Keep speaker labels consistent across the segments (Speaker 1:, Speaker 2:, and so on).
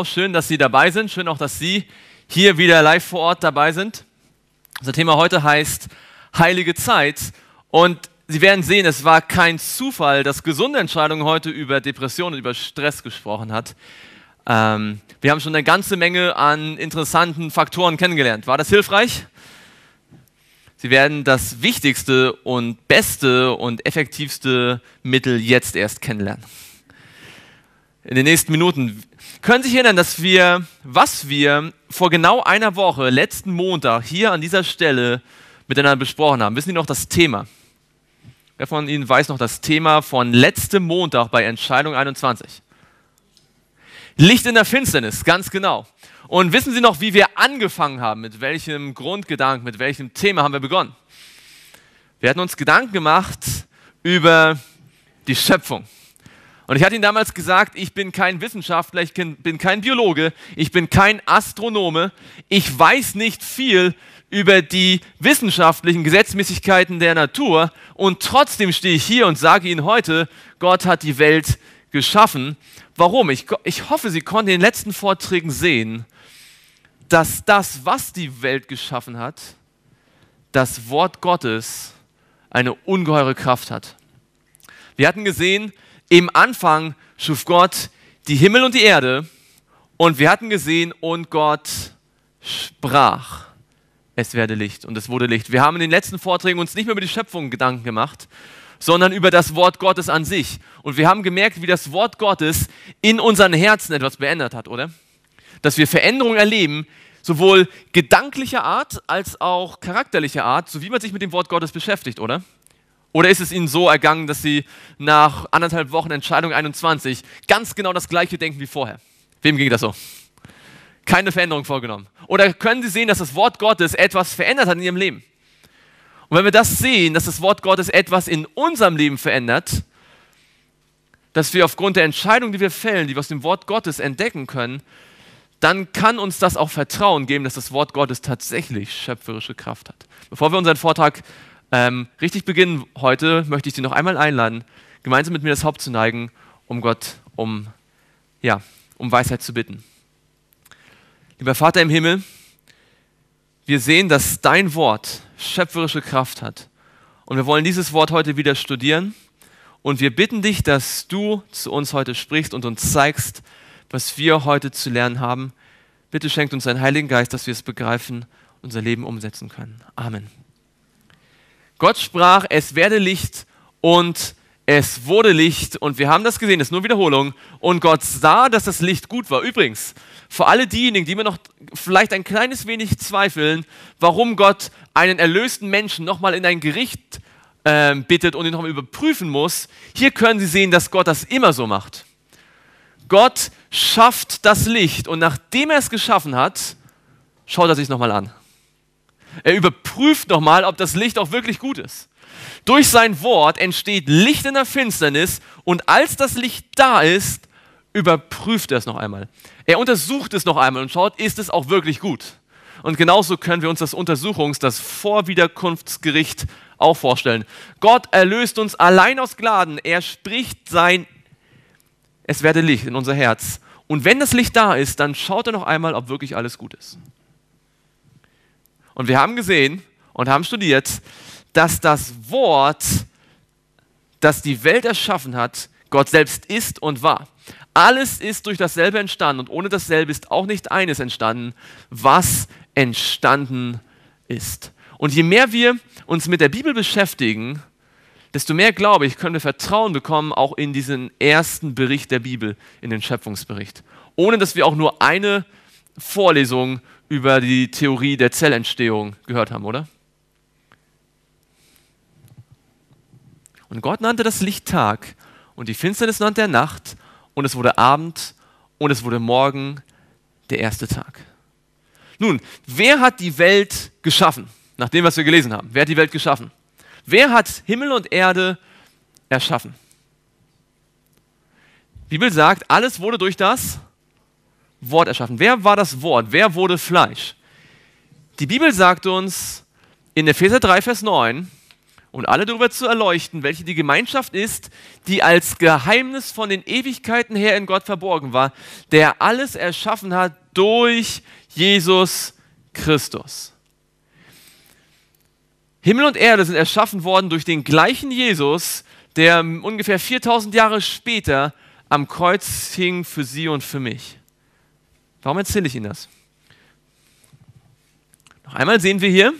Speaker 1: MSV. Schön, dass Sie dabei sind. Schön auch, dass Sie hier wieder live vor Ort dabei sind. Unser Thema heute heißt Heilige Zeit. Und Sie werden sehen, es war kein Zufall, dass gesunde Entscheidungen heute über Depressionen über Stress gesprochen hat. Ähm, wir haben schon eine ganze Menge an interessanten Faktoren kennengelernt. War das hilfreich? Sie werden das wichtigste und beste und effektivste Mittel jetzt erst kennenlernen. In den nächsten Minuten können sich erinnern, dass wir, was wir vor genau einer Woche, letzten Montag, hier an dieser Stelle miteinander besprochen haben. Wissen Sie noch das Thema? Wer von Ihnen weiß noch das Thema von letztem Montag bei Entscheidung 21? Licht in der Finsternis, ganz genau. Und wissen Sie noch, wie wir angefangen haben? Mit welchem Grundgedanken, mit welchem Thema haben wir begonnen? Wir hatten uns Gedanken gemacht über die Schöpfung. Und ich hatte ihm damals gesagt, ich bin kein Wissenschaftler, ich bin kein Biologe, ich bin kein Astronome, ich weiß nicht viel über die wissenschaftlichen Gesetzmäßigkeiten der Natur und trotzdem stehe ich hier und sage Ihnen heute, Gott hat die Welt geschaffen. Warum? Ich, ich hoffe, Sie konnten in den letzten Vorträgen sehen, dass das, was die Welt geschaffen hat, das Wort Gottes eine ungeheure Kraft hat. Wir hatten gesehen, im Anfang schuf Gott die Himmel und die Erde und wir hatten gesehen und Gott sprach, es werde Licht und es wurde Licht. Wir haben in den letzten Vorträgen uns nicht mehr über die Schöpfung Gedanken gemacht, sondern über das Wort Gottes an sich. Und wir haben gemerkt, wie das Wort Gottes in unseren Herzen etwas verändert hat, oder? Dass wir Veränderungen erleben, sowohl gedanklicher Art als auch charakterlicher Art, so wie man sich mit dem Wort Gottes beschäftigt, oder? Oder ist es ihnen so ergangen, dass sie nach anderthalb Wochen Entscheidung 21 ganz genau das gleiche denken wie vorher? Wem ging das so? Keine Veränderung vorgenommen. Oder können sie sehen, dass das Wort Gottes etwas verändert hat in ihrem Leben? Und wenn wir das sehen, dass das Wort Gottes etwas in unserem Leben verändert, dass wir aufgrund der Entscheidung, die wir fällen, die wir aus dem Wort Gottes entdecken können, dann kann uns das auch Vertrauen geben, dass das Wort Gottes tatsächlich schöpferische Kraft hat. Bevor wir unseren Vortrag ähm, richtig beginnen heute, möchte ich Sie noch einmal einladen, gemeinsam mit mir das Haupt zu neigen, um Gott, um, ja, um Weisheit zu bitten. Lieber Vater im Himmel, wir sehen, dass dein Wort schöpferische Kraft hat. Und wir wollen dieses Wort heute wieder studieren. Und wir bitten dich, dass du zu uns heute sprichst und uns zeigst, was wir heute zu lernen haben. Bitte schenkt uns deinen Heiligen Geist, dass wir es begreifen, unser Leben umsetzen können. Amen. Gott sprach, es werde Licht und es wurde Licht und wir haben das gesehen, das ist nur Wiederholung. Und Gott sah, dass das Licht gut war. Übrigens, für alle diejenigen, die mir noch vielleicht ein kleines wenig zweifeln, warum Gott einen erlösten Menschen nochmal in ein Gericht äh, bittet und ihn nochmal überprüfen muss, hier können Sie sehen, dass Gott das immer so macht. Gott schafft das Licht und nachdem er es geschaffen hat, schaut er sich nochmal an. Er überprüft nochmal, ob das Licht auch wirklich gut ist. Durch sein Wort entsteht Licht in der Finsternis und als das Licht da ist, überprüft er es noch einmal. Er untersucht es noch einmal und schaut, ist es auch wirklich gut. Und genauso können wir uns das Untersuchungs-, das Vorwiederkunftsgericht auch vorstellen. Gott erlöst uns allein aus Gnaden. Er spricht sein, es werde Licht in unser Herz. Und wenn das Licht da ist, dann schaut er noch einmal, ob wirklich alles gut ist. Und wir haben gesehen und haben studiert, dass das Wort, das die Welt erschaffen hat, Gott selbst ist und war. Alles ist durch dasselbe entstanden und ohne dasselbe ist auch nicht eines entstanden, was entstanden ist. Und je mehr wir uns mit der Bibel beschäftigen, desto mehr, glaube ich, können wir Vertrauen bekommen, auch in diesen ersten Bericht der Bibel, in den Schöpfungsbericht. Ohne dass wir auch nur eine Vorlesung über die Theorie der Zellentstehung gehört haben, oder? Und Gott nannte das Licht Tag und die Finsternis nannte er Nacht und es wurde Abend und es wurde Morgen der erste Tag. Nun, wer hat die Welt geschaffen? Nach dem, was wir gelesen haben. Wer hat die Welt geschaffen? Wer hat Himmel und Erde erschaffen? Die Bibel sagt, alles wurde durch das Wort erschaffen. Wer war das Wort? Wer wurde Fleisch? Die Bibel sagt uns in Epheser 3, Vers 9, und alle darüber zu erleuchten, welche die Gemeinschaft ist, die als Geheimnis von den Ewigkeiten her in Gott verborgen war, der alles erschaffen hat durch Jesus Christus. Himmel und Erde sind erschaffen worden durch den gleichen Jesus, der ungefähr 4000 Jahre später am Kreuz hing für sie und für mich. Warum erzähle ich Ihnen das? Noch einmal sehen wir hier,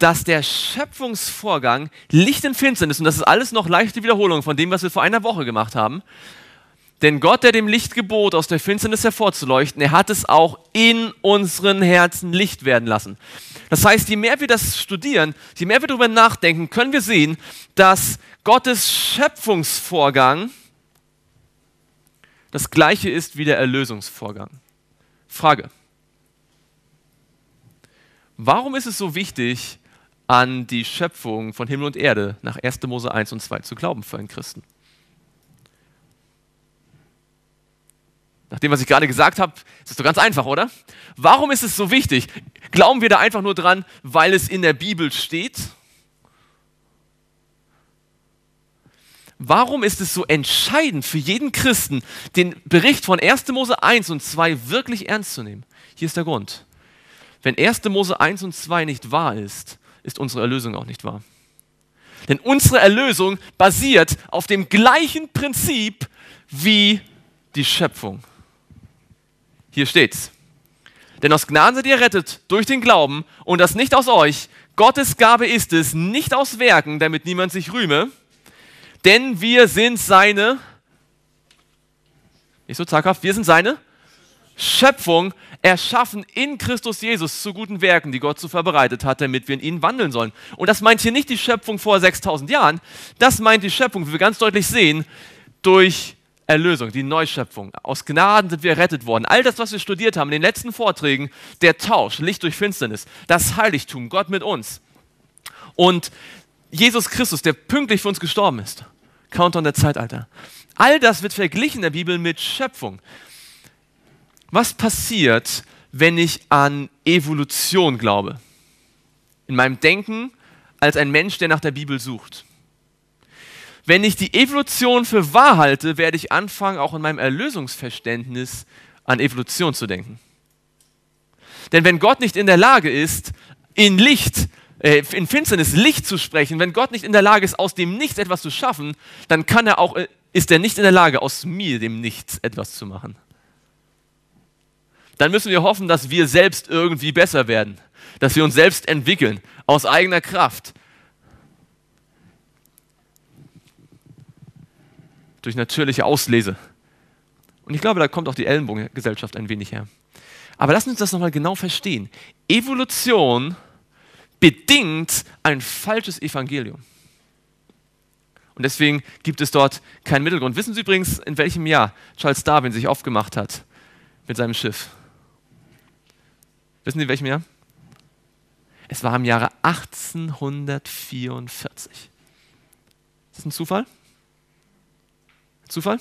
Speaker 1: dass der Schöpfungsvorgang Licht in Finsternis, und das ist alles noch leichte Wiederholung von dem, was wir vor einer Woche gemacht haben, denn Gott, der dem Licht gebot, aus der Finsternis hervorzuleuchten, er hat es auch in unseren Herzen Licht werden lassen. Das heißt, je mehr wir das studieren, je mehr wir darüber nachdenken, können wir sehen, dass Gottes Schöpfungsvorgang das gleiche ist wie der Erlösungsvorgang. Frage. Warum ist es so wichtig, an die Schöpfung von Himmel und Erde nach 1. Mose 1 und 2 zu glauben für einen Christen? Nach dem, was ich gerade gesagt habe, ist es doch ganz einfach, oder? Warum ist es so wichtig? Glauben wir da einfach nur dran, weil es in der Bibel steht? warum ist es so entscheidend für jeden Christen, den Bericht von 1. Mose 1 und 2 wirklich ernst zu nehmen? Hier ist der Grund. Wenn 1. Mose 1 und 2 nicht wahr ist, ist unsere Erlösung auch nicht wahr. Denn unsere Erlösung basiert auf dem gleichen Prinzip wie die Schöpfung. Hier steht's. Denn aus Gnaden seid ihr rettet durch den Glauben und das nicht aus euch. Gottes Gabe ist es, nicht aus Werken, damit niemand sich rühme denn wir sind seine, nicht so zaghaft, wir sind seine Schöpfung, erschaffen in Christus Jesus zu guten Werken, die Gott so vorbereitet hat, damit wir in ihnen wandeln sollen. Und das meint hier nicht die Schöpfung vor 6000 Jahren, das meint die Schöpfung, wie wir ganz deutlich sehen, durch Erlösung, die Neuschöpfung. Aus Gnaden sind wir errettet worden. All das, was wir studiert haben in den letzten Vorträgen, der Tausch, Licht durch Finsternis, das Heiligtum, Gott mit uns. Und Jesus Christus, der pünktlich für uns gestorben ist. Countdown der Zeitalter. All das wird verglichen in der Bibel mit Schöpfung. Was passiert, wenn ich an Evolution glaube? In meinem Denken als ein Mensch, der nach der Bibel sucht. Wenn ich die Evolution für wahr halte, werde ich anfangen, auch in meinem Erlösungsverständnis an Evolution zu denken. Denn wenn Gott nicht in der Lage ist, in Licht äh, in Finsternis Licht zu sprechen, wenn Gott nicht in der Lage ist, aus dem Nichts etwas zu schaffen, dann kann er auch, äh, ist er nicht in der Lage, aus mir, dem Nichts, etwas zu machen. Dann müssen wir hoffen, dass wir selbst irgendwie besser werden, dass wir uns selbst entwickeln, aus eigener Kraft. Durch natürliche Auslese. Und ich glaube, da kommt auch die Ellenbogengesellschaft ein wenig her. Aber lassen Sie uns das nochmal genau verstehen. Evolution bedingt ein falsches Evangelium. Und deswegen gibt es dort keinen Mittelgrund. Wissen Sie übrigens, in welchem Jahr Charles Darwin sich aufgemacht hat mit seinem Schiff? Wissen Sie, in welchem Jahr? Es war im Jahre 1844. Ist das ein Zufall? Zufall?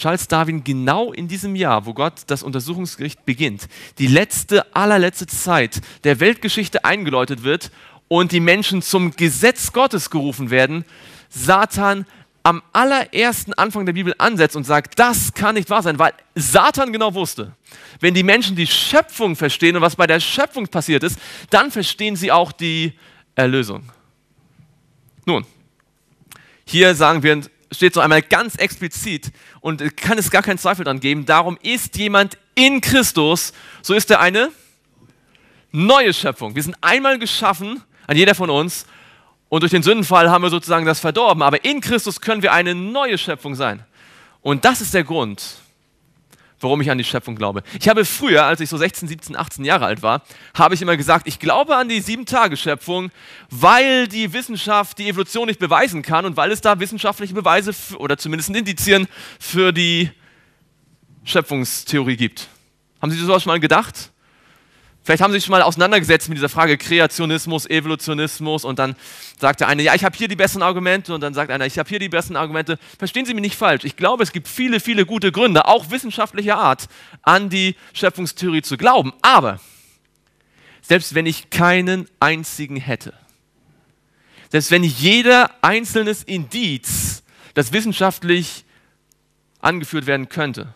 Speaker 1: Charles Darwin genau in diesem Jahr, wo Gott das Untersuchungsgericht beginnt, die letzte, allerletzte Zeit der Weltgeschichte eingeläutet wird und die Menschen zum Gesetz Gottes gerufen werden, Satan am allerersten Anfang der Bibel ansetzt und sagt, das kann nicht wahr sein, weil Satan genau wusste, wenn die Menschen die Schöpfung verstehen und was bei der Schöpfung passiert ist, dann verstehen sie auch die Erlösung. Nun, hier sagen wir steht so einmal ganz explizit und kann es gar keinen Zweifel daran geben. Darum ist jemand in Christus, so ist er eine neue Schöpfung. Wir sind einmal geschaffen, an jeder von uns, und durch den Sündenfall haben wir sozusagen das verdorben. Aber in Christus können wir eine neue Schöpfung sein. Und das ist der Grund, warum ich an die Schöpfung glaube. Ich habe früher, als ich so 16, 17, 18 Jahre alt war, habe ich immer gesagt, ich glaube an die Sieben-Tage-Schöpfung, weil die Wissenschaft die Evolution nicht beweisen kann und weil es da wissenschaftliche Beweise oder zumindest Indizien für die Schöpfungstheorie gibt. Haben Sie sowas schon mal gedacht? Vielleicht haben Sie sich schon mal auseinandergesetzt mit dieser Frage Kreationismus, Evolutionismus und dann sagt der eine, ja, ich habe hier die besten Argumente und dann sagt einer, ich habe hier die besten Argumente. Verstehen Sie mich nicht falsch. Ich glaube, es gibt viele, viele gute Gründe, auch wissenschaftlicher Art, an die Schöpfungstheorie zu glauben. Aber selbst wenn ich keinen einzigen hätte, selbst wenn jeder einzelne Indiz, das wissenschaftlich angeführt werden könnte,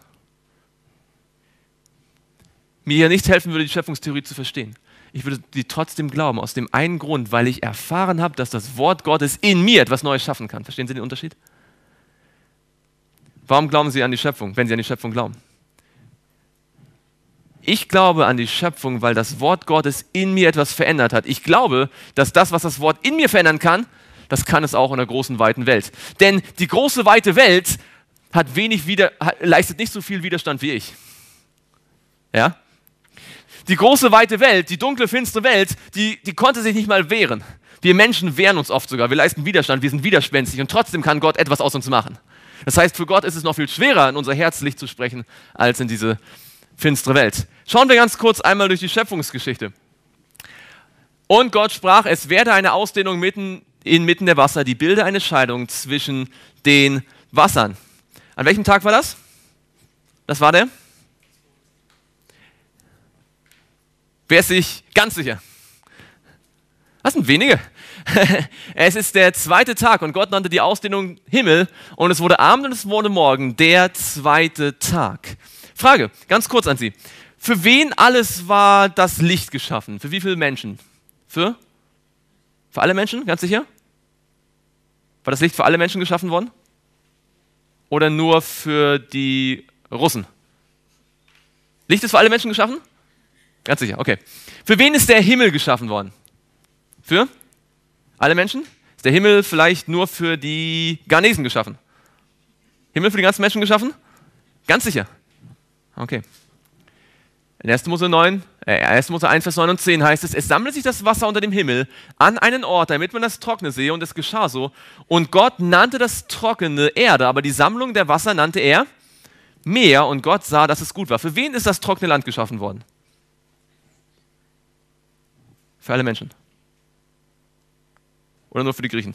Speaker 1: mir ja nicht helfen würde, die Schöpfungstheorie zu verstehen. Ich würde die trotzdem glauben, aus dem einen Grund, weil ich erfahren habe, dass das Wort Gottes in mir etwas Neues schaffen kann. Verstehen Sie den Unterschied? Warum glauben Sie an die Schöpfung, wenn Sie an die Schöpfung glauben? Ich glaube an die Schöpfung, weil das Wort Gottes in mir etwas verändert hat. Ich glaube, dass das, was das Wort in mir verändern kann, das kann es auch in der großen, weiten Welt. Denn die große, weite Welt hat wenig wieder, leistet nicht so viel Widerstand wie ich. Ja? Die große weite Welt, die dunkle, finstere Welt, die, die konnte sich nicht mal wehren. Wir Menschen wehren uns oft sogar, wir leisten Widerstand, wir sind widerspenstig und trotzdem kann Gott etwas aus uns machen. Das heißt, für Gott ist es noch viel schwerer, in unser Herzlicht zu sprechen, als in diese finstere Welt. Schauen wir ganz kurz einmal durch die Schöpfungsgeschichte. Und Gott sprach, es werde eine Ausdehnung mitten inmitten der Wasser, die bilde eine Scheidung zwischen den Wassern. An welchem Tag war das? Das war der Wer ist sich ganz sicher? Was sind wenige? es ist der zweite Tag und Gott nannte die Ausdehnung Himmel und es wurde Abend und es wurde Morgen, der zweite Tag. Frage, ganz kurz an Sie. Für wen alles war das Licht geschaffen? Für wie viele Menschen? Für? Für alle Menschen, ganz sicher? War das Licht für alle Menschen geschaffen worden? Oder nur für die Russen? Licht ist für alle Menschen geschaffen? Ganz sicher, okay. Für wen ist der Himmel geschaffen worden? Für? Alle Menschen? Ist der Himmel vielleicht nur für die Garnesen geschaffen? Himmel für die ganzen Menschen geschaffen? Ganz sicher. Okay. In 1. Mose, 9, äh, 1. Mose 1, Vers 9 und 10 heißt es, es sammelte sich das Wasser unter dem Himmel an einen Ort, damit man das Trockene sehe, und es geschah so. Und Gott nannte das Trockene Erde, aber die Sammlung der Wasser nannte er Meer, und Gott sah, dass es gut war. Für wen ist das trockene Land geschaffen worden? Für alle Menschen. Oder nur für die Griechen?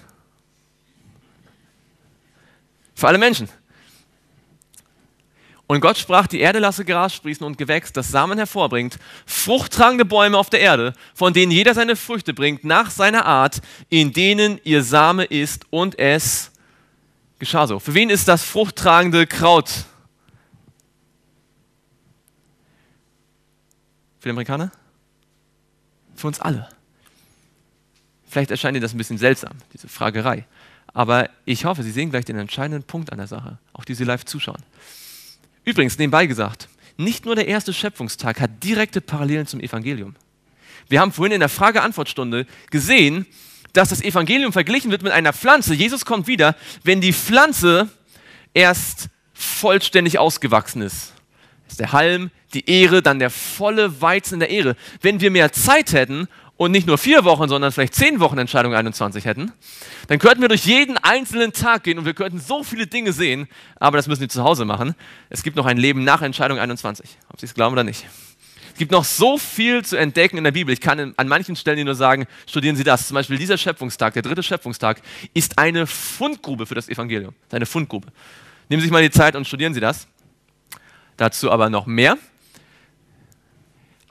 Speaker 1: Für alle Menschen. Und Gott sprach, die Erde lasse Gras sprießen und Gewächs, das Samen hervorbringt, fruchttragende Bäume auf der Erde, von denen jeder seine Früchte bringt, nach seiner Art, in denen ihr Same ist und es geschah so. Für wen ist das fruchttragende Kraut? Für die Amerikaner? Für uns alle. Vielleicht erscheint Ihnen das ein bisschen seltsam, diese Fragerei. Aber ich hoffe, Sie sehen gleich den entscheidenden Punkt an der Sache, auch die Sie live zuschauen. Übrigens, nebenbei gesagt, nicht nur der erste Schöpfungstag hat direkte Parallelen zum Evangelium. Wir haben vorhin in der Frage-Antwort-Stunde gesehen, dass das Evangelium verglichen wird mit einer Pflanze. Jesus kommt wieder, wenn die Pflanze erst vollständig ausgewachsen ist ist der Halm, die Ehre, dann der volle Weizen in der Ehre. Wenn wir mehr Zeit hätten und nicht nur vier Wochen, sondern vielleicht zehn Wochen Entscheidung 21 hätten, dann könnten wir durch jeden einzelnen Tag gehen und wir könnten so viele Dinge sehen, aber das müssen wir zu Hause machen. Es gibt noch ein Leben nach Entscheidung 21, ob Sie es glauben oder nicht. Es gibt noch so viel zu entdecken in der Bibel. Ich kann an manchen Stellen nur sagen, studieren Sie das. Zum Beispiel dieser Schöpfungstag, der dritte Schöpfungstag, ist eine Fundgrube für das Evangelium. Eine Fundgrube. Nehmen Sie sich mal die Zeit und studieren Sie das. Dazu aber noch mehr.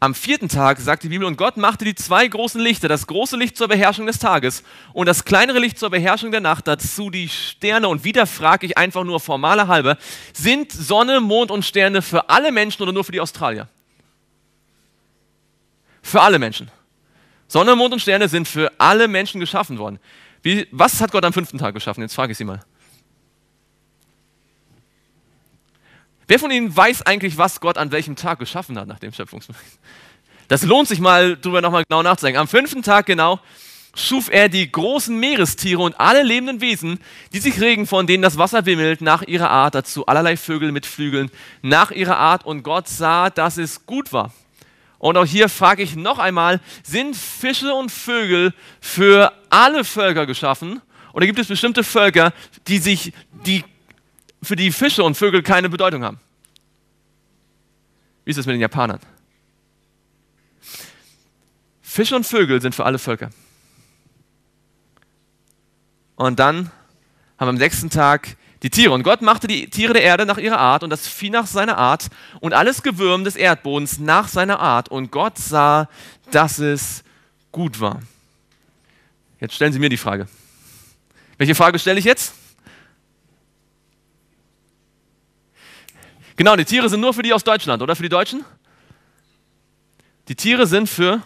Speaker 1: Am vierten Tag sagt die Bibel, und Gott machte die zwei großen Lichter, das große Licht zur Beherrschung des Tages und das kleinere Licht zur Beherrschung der Nacht, dazu die Sterne. Und wieder frage ich einfach nur formaler halbe, sind Sonne, Mond und Sterne für alle Menschen oder nur für die Australier? Für alle Menschen. Sonne, Mond und Sterne sind für alle Menschen geschaffen worden. Wie, was hat Gott am fünften Tag geschaffen? Jetzt frage ich Sie mal. Wer von Ihnen weiß eigentlich, was Gott an welchem Tag geschaffen hat nach dem Schöpfungsbericht? Das lohnt sich mal, darüber nochmal genau nachzudenken. Am fünften Tag genau schuf er die großen Meerestiere und alle lebenden Wesen, die sich regen, von denen das Wasser wimmelt, nach ihrer Art, dazu allerlei Vögel mit Flügeln, nach ihrer Art. Und Gott sah, dass es gut war. Und auch hier frage ich noch einmal, sind Fische und Vögel für alle Völker geschaffen? Oder gibt es bestimmte Völker, die sich, die für die Fische und Vögel keine Bedeutung haben. Wie ist das mit den Japanern? Fische und Vögel sind für alle Völker. Und dann haben wir am sechsten Tag die Tiere. Und Gott machte die Tiere der Erde nach ihrer Art und das Vieh nach seiner Art und alles Gewürm des Erdbodens nach seiner Art. Und Gott sah, dass es gut war. Jetzt stellen Sie mir die Frage. Welche Frage stelle ich jetzt? Genau, die Tiere sind nur für die aus Deutschland, oder? Für die Deutschen? Die Tiere sind für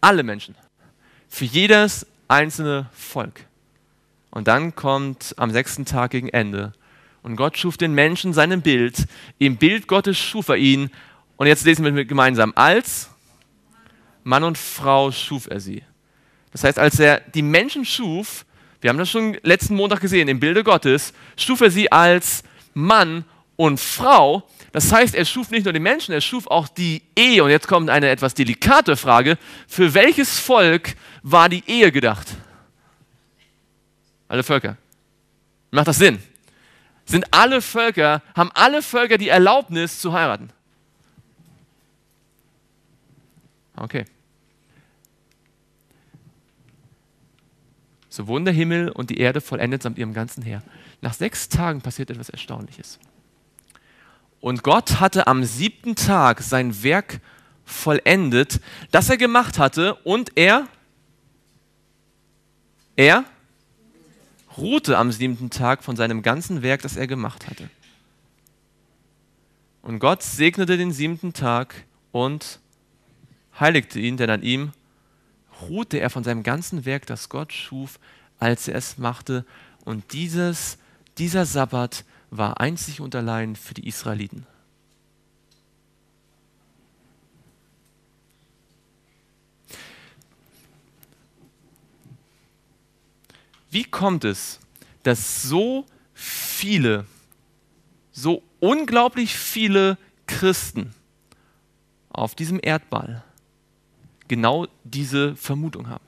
Speaker 1: alle Menschen, für jedes einzelne Volk. Und dann kommt am sechsten Tag gegen Ende. Und Gott schuf den Menschen seinem Bild. Im Bild Gottes schuf er ihn. Und jetzt lesen wir gemeinsam. Als Mann und Frau schuf er sie. Das heißt, als er die Menschen schuf, wir haben das schon letzten Montag gesehen, im Bilde Gottes, schuf er sie als Mann und Frau. Das heißt, er schuf nicht nur den Menschen, er schuf auch die Ehe. Und jetzt kommt eine etwas delikate Frage. Für welches Volk war die Ehe gedacht? Alle Völker. Macht das Sinn? Sind alle Völker, haben alle Völker die Erlaubnis zu heiraten? Okay. So wurden der Himmel und die Erde vollendet samt ihrem ganzen Heer. Nach sechs Tagen passiert etwas Erstaunliches. Und Gott hatte am siebten Tag sein Werk vollendet, das er gemacht hatte, und er, er ruhte am siebten Tag von seinem ganzen Werk, das er gemacht hatte. Und Gott segnete den siebten Tag und heiligte ihn, denn an ihm ruhte er von seinem ganzen Werk, das Gott schuf, als er es machte. Und dieses, dieser Sabbat war einzig und allein für die Israeliten. Wie kommt es, dass so viele, so unglaublich viele Christen auf diesem Erdball genau diese Vermutung haben?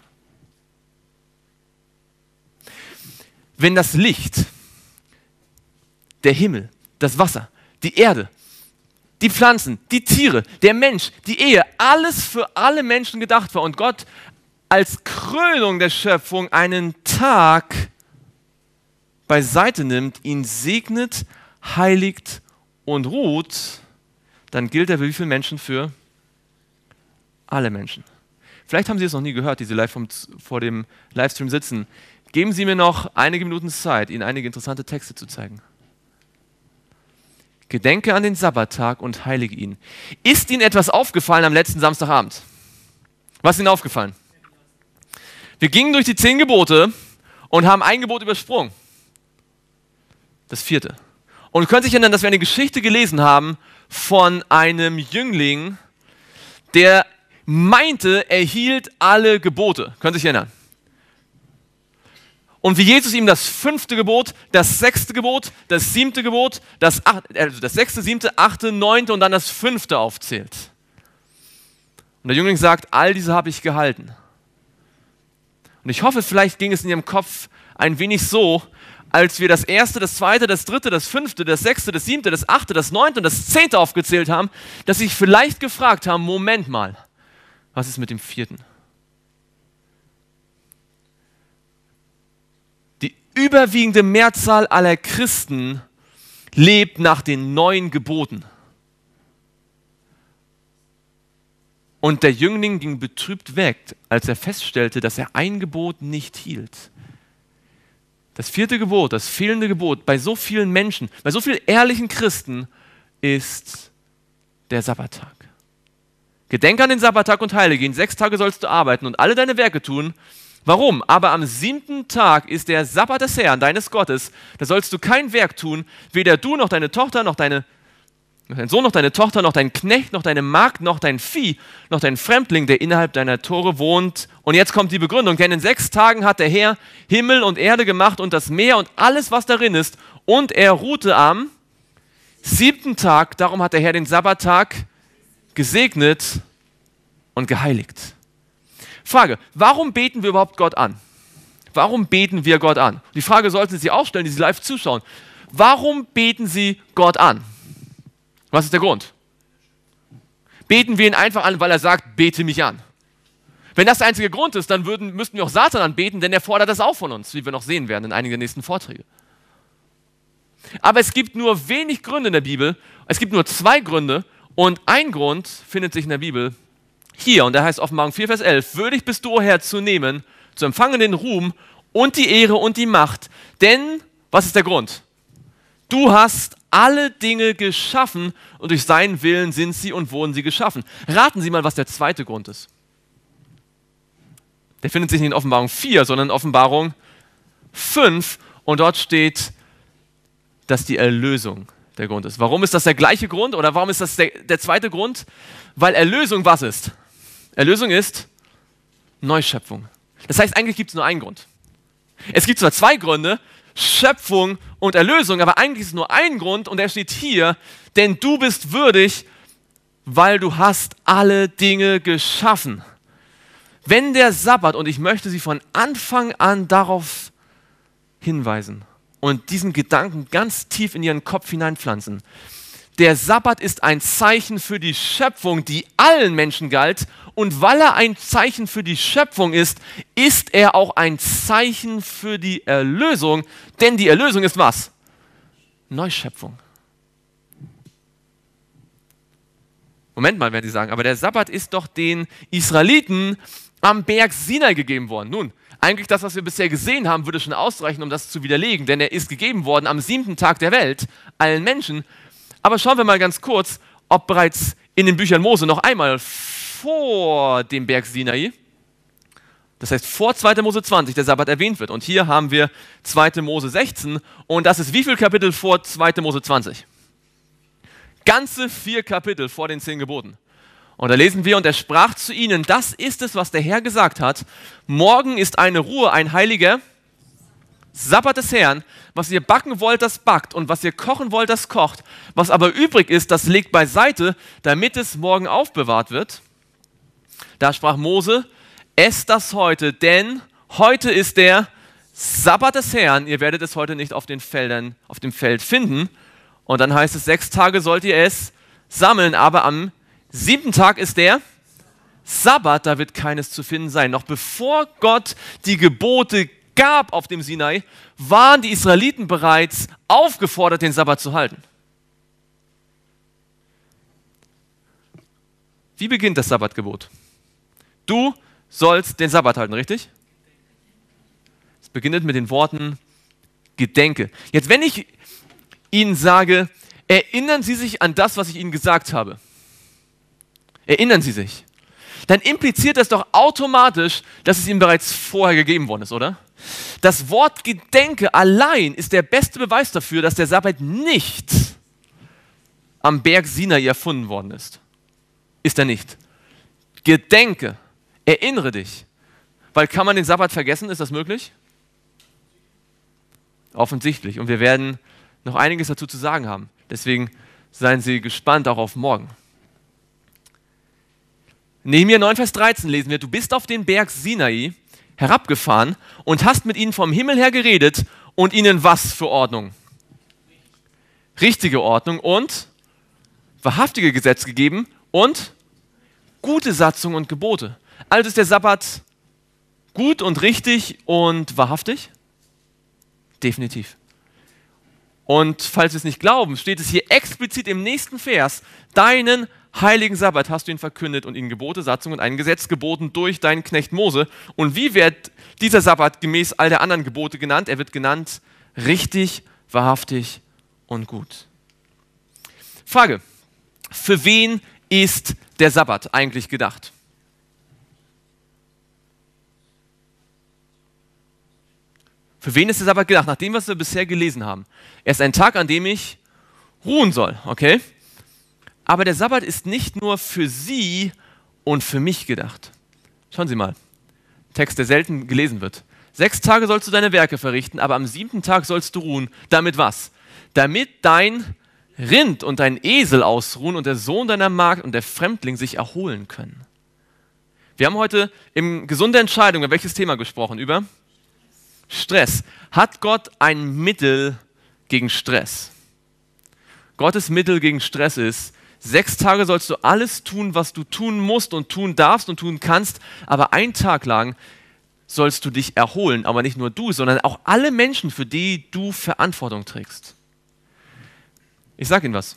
Speaker 1: Wenn das Licht der Himmel, das Wasser, die Erde, die Pflanzen, die Tiere, der Mensch, die Ehe, alles für alle Menschen gedacht war und Gott als Krönung der Schöpfung einen Tag beiseite nimmt, ihn segnet, heiligt und ruht, dann gilt er für wie viele Menschen? Für alle Menschen. Vielleicht haben Sie es noch nie gehört, diese live vom, vor dem Livestream sitzen. Geben Sie mir noch einige Minuten Zeit, Ihnen einige interessante Texte zu zeigen. Gedenke an den Sabbattag und heilige ihn. Ist Ihnen etwas aufgefallen am letzten Samstagabend? Was ist Ihnen aufgefallen? Wir gingen durch die zehn Gebote und haben ein Gebot übersprungen. Das vierte. Und können sich erinnern, dass wir eine Geschichte gelesen haben von einem Jüngling, der meinte, er hielt alle Gebote. Können Sie sich erinnern? Und wie Jesus ihm das fünfte Gebot, das sechste Gebot, das siebte Gebot, das, achte, also das sechste, siebte, achte, neunte und dann das fünfte aufzählt. Und der Jüngling sagt, all diese habe ich gehalten. Und ich hoffe, vielleicht ging es in ihrem Kopf ein wenig so, als wir das erste, das zweite, das dritte, das fünfte, das sechste, das siebte, das achte, das neunte und das zehnte aufgezählt haben, dass sie sich vielleicht gefragt haben, Moment mal, was ist mit dem vierten? überwiegende Mehrzahl aller Christen lebt nach den neuen Geboten. Und der Jüngling ging betrübt weg, als er feststellte, dass er ein Gebot nicht hielt. Das vierte Gebot, das fehlende Gebot bei so vielen Menschen, bei so vielen ehrlichen Christen ist der Sabbattag. Gedenk an den Sabbattag und heilige ihn. Sechs Tage sollst du arbeiten und alle deine Werke tun, Warum? Aber am siebten Tag ist der Sabbat des Herrn, deines Gottes. Da sollst du kein Werk tun, weder du noch deine Tochter, noch deine, dein Sohn, noch deine Tochter, noch dein Knecht, noch deine Magd, noch dein Vieh, noch dein Fremdling, der innerhalb deiner Tore wohnt. Und jetzt kommt die Begründung, denn in sechs Tagen hat der Herr Himmel und Erde gemacht und das Meer und alles, was darin ist. Und er ruhte am siebten Tag, darum hat der Herr den Sabbattag gesegnet und geheiligt. Frage, warum beten wir überhaupt Gott an? Warum beten wir Gott an? Die Frage sollten Sie auch stellen, die Sie live zuschauen. Warum beten Sie Gott an? Was ist der Grund? Beten wir ihn einfach an, weil er sagt, bete mich an. Wenn das der einzige Grund ist, dann würden, müssten wir auch Satan anbeten, denn er fordert das auch von uns, wie wir noch sehen werden in einigen der nächsten Vorträge. Aber es gibt nur wenig Gründe in der Bibel. Es gibt nur zwei Gründe und ein Grund findet sich in der Bibel hier, und da heißt Offenbarung 4, Vers 11, würdig bist du, o Herr, zu nehmen, zu empfangen den Ruhm und die Ehre und die Macht. Denn, was ist der Grund? Du hast alle Dinge geschaffen und durch seinen Willen sind sie und wurden sie geschaffen. Raten Sie mal, was der zweite Grund ist. Der findet sich nicht in Offenbarung 4, sondern in Offenbarung 5 und dort steht, dass die Erlösung der Grund ist. Warum ist das der gleiche Grund oder warum ist das der, der zweite Grund? Weil Erlösung was ist? Erlösung ist Neuschöpfung. Das heißt, eigentlich gibt es nur einen Grund. Es gibt zwar zwei Gründe, Schöpfung und Erlösung, aber eigentlich ist es nur ein Grund und der steht hier, denn du bist würdig, weil du hast alle Dinge geschaffen. Wenn der Sabbat, und ich möchte Sie von Anfang an darauf hinweisen und diesen Gedanken ganz tief in Ihren Kopf hineinpflanzen, der Sabbat ist ein Zeichen für die Schöpfung, die allen Menschen galt und weil er ein Zeichen für die Schöpfung ist, ist er auch ein Zeichen für die Erlösung. Denn die Erlösung ist was? Neuschöpfung. Moment mal, werden Sie sagen, aber der Sabbat ist doch den Israeliten am Berg Sinai gegeben worden. Nun, eigentlich das, was wir bisher gesehen haben, würde schon ausreichen, um das zu widerlegen, denn er ist gegeben worden am siebten Tag der Welt allen Menschen. Aber schauen wir mal ganz kurz, ob bereits in den Büchern Mose noch einmal vor dem Berg Sinai, das heißt vor 2. Mose 20, der Sabbat erwähnt wird. Und hier haben wir 2. Mose 16 und das ist wie viel Kapitel vor 2. Mose 20? Ganze vier Kapitel vor den zehn Geboten. Und da lesen wir, und er sprach zu ihnen, das ist es, was der Herr gesagt hat, morgen ist eine Ruhe, ein heiliger Sabbat des Herrn, was ihr backen wollt, das backt, und was ihr kochen wollt, das kocht, was aber übrig ist, das legt beiseite, damit es morgen aufbewahrt wird. Da sprach Mose, esst das heute, denn heute ist der Sabbat des Herrn, ihr werdet es heute nicht auf den Feldern, auf dem Feld finden. Und dann heißt es, sechs Tage sollt ihr es sammeln, aber am siebten Tag ist der Sabbat, da wird keines zu finden sein. Noch bevor Gott die Gebote gab auf dem Sinai, waren die Israeliten bereits aufgefordert, den Sabbat zu halten. Wie beginnt das Sabbatgebot? Du sollst den Sabbat halten, richtig? Es beginnt mit den Worten Gedenke. Jetzt, wenn ich Ihnen sage, erinnern Sie sich an das, was ich Ihnen gesagt habe. Erinnern Sie sich. Dann impliziert das doch automatisch, dass es Ihnen bereits vorher gegeben worden ist, oder? Das Wort Gedenke allein ist der beste Beweis dafür, dass der Sabbat nicht am Berg Sinai erfunden worden ist. Ist er nicht. Gedenke Erinnere dich. Weil kann man den Sabbat vergessen? Ist das möglich? Offensichtlich. Und wir werden noch einiges dazu zu sagen haben. Deswegen seien Sie gespannt auch auf morgen. Nehemiah 9, Vers 13 lesen wir, du bist auf den Berg Sinai herabgefahren und hast mit ihnen vom Himmel her geredet und ihnen was für Ordnung? Richtige Ordnung und wahrhaftige Gesetze gegeben und gute Satzung und Gebote. Also ist der Sabbat gut und richtig und wahrhaftig? Definitiv. Und falls wir es nicht glauben, steht es hier explizit im nächsten Vers, deinen heiligen Sabbat hast du ihn verkündet und ihnen Gebote, Satzungen und ein Gesetz geboten durch deinen Knecht Mose. Und wie wird dieser Sabbat gemäß all der anderen Gebote genannt? Er wird genannt richtig, wahrhaftig und gut. Frage, für wen ist der Sabbat eigentlich gedacht? Für wen ist der Sabbat gedacht? Nach dem, was wir bisher gelesen haben. Er ist ein Tag, an dem ich ruhen soll, okay? Aber der Sabbat ist nicht nur für sie und für mich gedacht. Schauen Sie mal. Text, der selten gelesen wird. Sechs Tage sollst du deine Werke verrichten, aber am siebten Tag sollst du ruhen. Damit was? Damit dein Rind und dein Esel ausruhen und der Sohn deiner Magd und der Fremdling sich erholen können. Wir haben heute im Gesunde Entscheidung über welches Thema gesprochen? Über Stress. Hat Gott ein Mittel gegen Stress? Gottes Mittel gegen Stress ist, sechs Tage sollst du alles tun, was du tun musst und tun darfst und tun kannst, aber einen Tag lang sollst du dich erholen, aber nicht nur du, sondern auch alle Menschen, für die du Verantwortung trägst. Ich sage Ihnen was.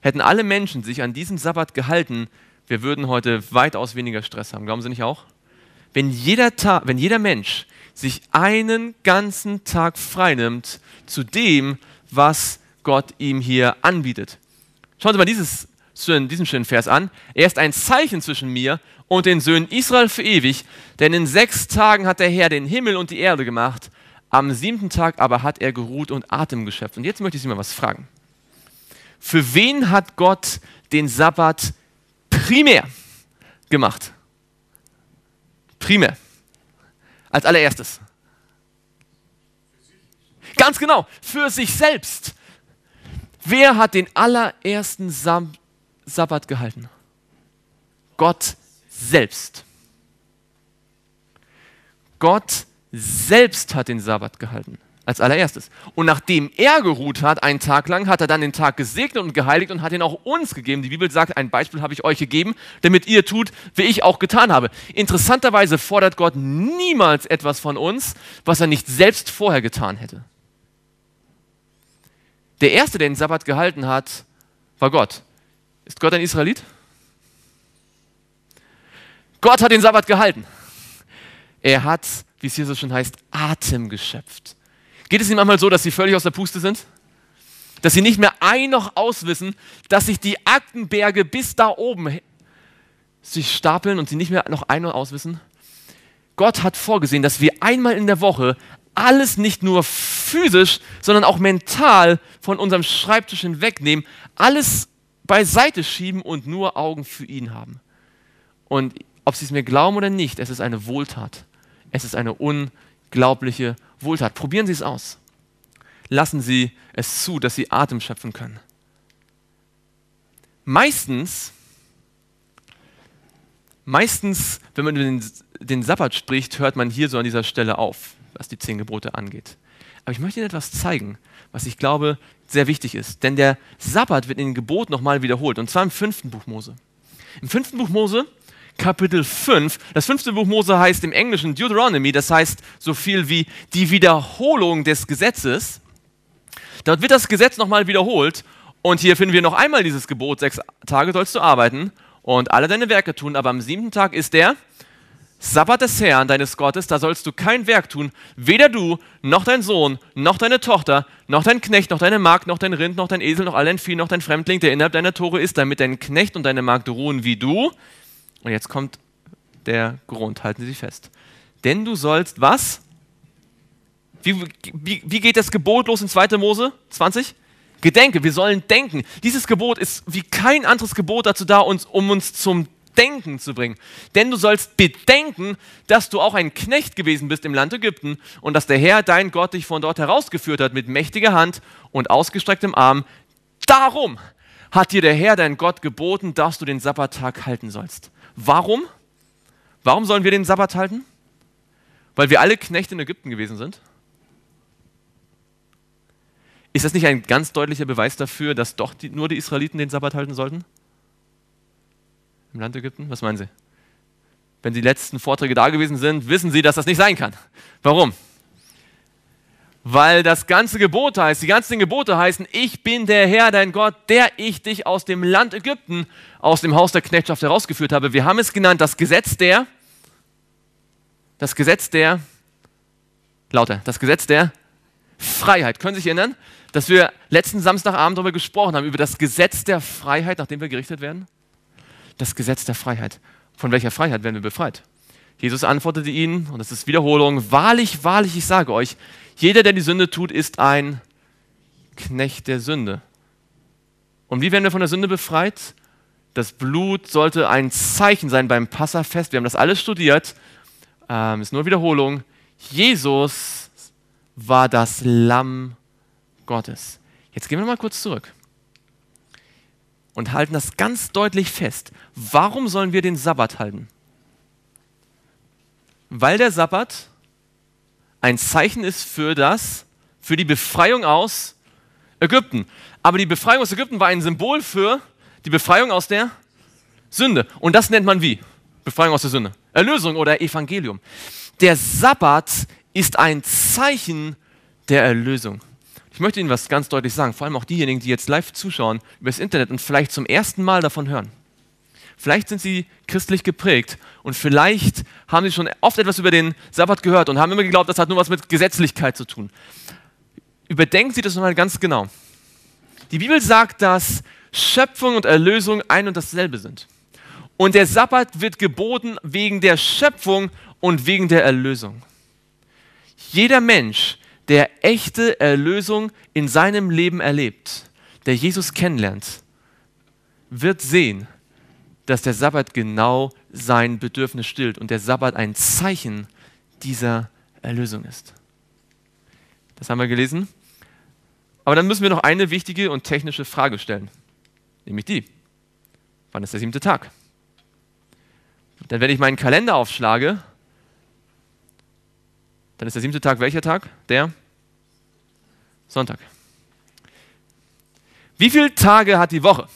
Speaker 1: Hätten alle Menschen sich an diesem Sabbat gehalten, wir würden heute weitaus weniger Stress haben. Glauben Sie nicht auch? Wenn jeder, Ta wenn jeder Mensch sich einen ganzen Tag freinimmt zu dem, was Gott ihm hier anbietet. Schauen Sie mal dieses, diesen schönen Vers an. Er ist ein Zeichen zwischen mir und den Söhnen Israel für ewig, denn in sechs Tagen hat der Herr den Himmel und die Erde gemacht, am siebten Tag aber hat er geruht und Atem geschöpft. Und jetzt möchte ich Sie mal was fragen. Für wen hat Gott den Sabbat primär gemacht? Primär als allererstes? Ganz genau, für sich selbst. Wer hat den allerersten Sam Sabbat gehalten? Gott selbst. Gott selbst hat den Sabbat gehalten als allererstes. Und nachdem er geruht hat, einen Tag lang, hat er dann den Tag gesegnet und geheiligt und hat ihn auch uns gegeben. Die Bibel sagt, ein Beispiel habe ich euch gegeben, damit ihr tut, wie ich auch getan habe. Interessanterweise fordert Gott niemals etwas von uns, was er nicht selbst vorher getan hätte. Der Erste, der den Sabbat gehalten hat, war Gott. Ist Gott ein Israelit? Gott hat den Sabbat gehalten. Er hat, wie es hier so schön heißt, Atem geschöpft. Geht es Ihnen manchmal so, dass Sie völlig aus der Puste sind? Dass Sie nicht mehr ein noch auswissen, dass sich die Aktenberge bis da oben sich stapeln und Sie nicht mehr noch ein noch auswissen? Gott hat vorgesehen, dass wir einmal in der Woche alles nicht nur physisch, sondern auch mental von unserem Schreibtisch hinwegnehmen, alles beiseite schieben und nur Augen für ihn haben. Und ob Sie es mir glauben oder nicht, es ist eine Wohltat. Es ist eine unglaubliche Wohltat. Wohltat. Probieren Sie es aus. Lassen Sie es zu, dass Sie Atem schöpfen können. Meistens, meistens, wenn man über den, den Sabbat spricht, hört man hier so an dieser Stelle auf, was die zehn Gebote angeht. Aber ich möchte Ihnen etwas zeigen, was ich glaube sehr wichtig ist. Denn der Sabbat wird in den Geboten nochmal wiederholt, und zwar im fünften Buch Mose. Im fünften Buch Mose Kapitel 5. Das fünfte Buch Mose heißt im Englischen Deuteronomy, das heißt so viel wie die Wiederholung des Gesetzes. Dort wird das Gesetz nochmal wiederholt und hier finden wir noch einmal dieses Gebot, sechs Tage sollst du arbeiten und alle deine Werke tun, aber am siebten Tag ist der Sabbat des Herrn, deines Gottes, da sollst du kein Werk tun, weder du, noch dein Sohn, noch deine Tochter, noch dein Knecht, noch deine Magd, noch dein Rind, noch dein Esel, noch all dein Vieh, noch dein Fremdling, der innerhalb deiner Tore ist, damit dein Knecht und deine Magd ruhen wie du und jetzt kommt der Grund, halten Sie sich fest. Denn du sollst was? Wie, wie, wie geht das Gebot los in 2. Mose 20? Gedenke, wir sollen denken. Dieses Gebot ist wie kein anderes Gebot dazu da, uns, um uns zum Denken zu bringen. Denn du sollst bedenken, dass du auch ein Knecht gewesen bist im Land Ägypten und dass der Herr, dein Gott, dich von dort herausgeführt hat mit mächtiger Hand und ausgestrecktem Arm. Darum hat dir der Herr, dein Gott, geboten, dass du den Sabbattag halten sollst. Warum? Warum sollen wir den Sabbat halten? Weil wir alle Knechte in Ägypten gewesen sind? Ist das nicht ein ganz deutlicher Beweis dafür, dass doch die, nur die Israeliten den Sabbat halten sollten? Im Land Ägypten? Was meinen Sie? Wenn Sie die letzten Vorträge da gewesen sind, wissen Sie, dass das nicht sein kann. Warum? weil das ganze Gebot heißt, die ganzen Gebote heißen, ich bin der Herr, dein Gott, der ich dich aus dem Land Ägypten, aus dem Haus der Knechtschaft herausgeführt habe. Wir haben es genannt, das Gesetz der, das Gesetz der, lauter, das Gesetz der Freiheit. Können Sie sich erinnern, dass wir letzten Samstagabend darüber gesprochen haben, über das Gesetz der Freiheit, nachdem wir gerichtet werden? Das Gesetz der Freiheit. Von welcher Freiheit werden wir befreit? Jesus antwortete ihnen, und das ist Wiederholung, wahrlich, wahrlich, ich sage euch, jeder, der die Sünde tut, ist ein Knecht der Sünde. Und wie werden wir von der Sünde befreit? Das Blut sollte ein Zeichen sein beim Passafest. Wir haben das alles studiert. Ähm, ist nur Wiederholung. Jesus war das Lamm Gottes. Jetzt gehen wir mal kurz zurück und halten das ganz deutlich fest. Warum sollen wir den Sabbat halten? weil der Sabbat ein Zeichen ist für das, für die Befreiung aus Ägypten. Aber die Befreiung aus Ägypten war ein Symbol für die Befreiung aus der Sünde. Und das nennt man wie? Befreiung aus der Sünde. Erlösung oder Evangelium. Der Sabbat ist ein Zeichen der Erlösung. Ich möchte Ihnen was ganz deutlich sagen, vor allem auch diejenigen, die jetzt live zuschauen, über das Internet und vielleicht zum ersten Mal davon hören. Vielleicht sind sie christlich geprägt und vielleicht haben sie schon oft etwas über den Sabbat gehört und haben immer geglaubt, das hat nur was mit Gesetzlichkeit zu tun. Überdenken Sie das nochmal ganz genau. Die Bibel sagt, dass Schöpfung und Erlösung ein und dasselbe sind. Und der Sabbat wird geboten wegen der Schöpfung und wegen der Erlösung. Jeder Mensch, der echte Erlösung in seinem Leben erlebt, der Jesus kennenlernt, wird sehen, dass der Sabbat genau sein Bedürfnis stillt und der Sabbat ein Zeichen dieser Erlösung ist. Das haben wir gelesen. Aber dann müssen wir noch eine wichtige und technische Frage stellen, nämlich die, wann ist der siebte Tag? Denn wenn ich meinen Kalender aufschlage, dann ist der siebte Tag welcher Tag? Der Sonntag. Wie viele Tage hat die Woche?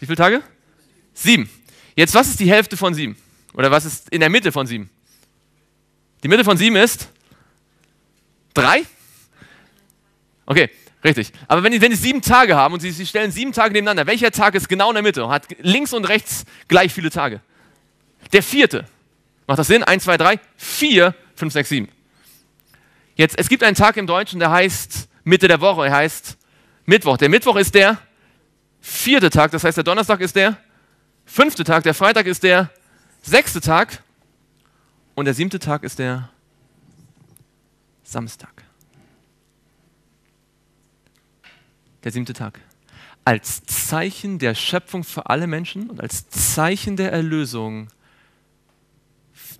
Speaker 1: Wie viele Tage? Sieben. Jetzt, was ist die Hälfte von sieben? Oder was ist in der Mitte von sieben? Die Mitte von sieben ist drei? Okay, richtig. Aber wenn Sie wenn sieben Tage haben und sie, sie stellen sieben Tage nebeneinander, welcher Tag ist genau in der Mitte und hat links und rechts gleich viele Tage? Der vierte. Macht das Sinn? Eins, zwei, drei, vier, fünf, sechs, sieben. Jetzt, es gibt einen Tag im Deutschen, der heißt Mitte der Woche, er heißt Mittwoch. Der Mittwoch ist der vierte Tag, das heißt, der Donnerstag ist der fünfte Tag, der Freitag ist der sechste Tag und der siebte Tag ist der Samstag. Der siebte Tag. Als Zeichen der Schöpfung für alle Menschen und als Zeichen der Erlösung,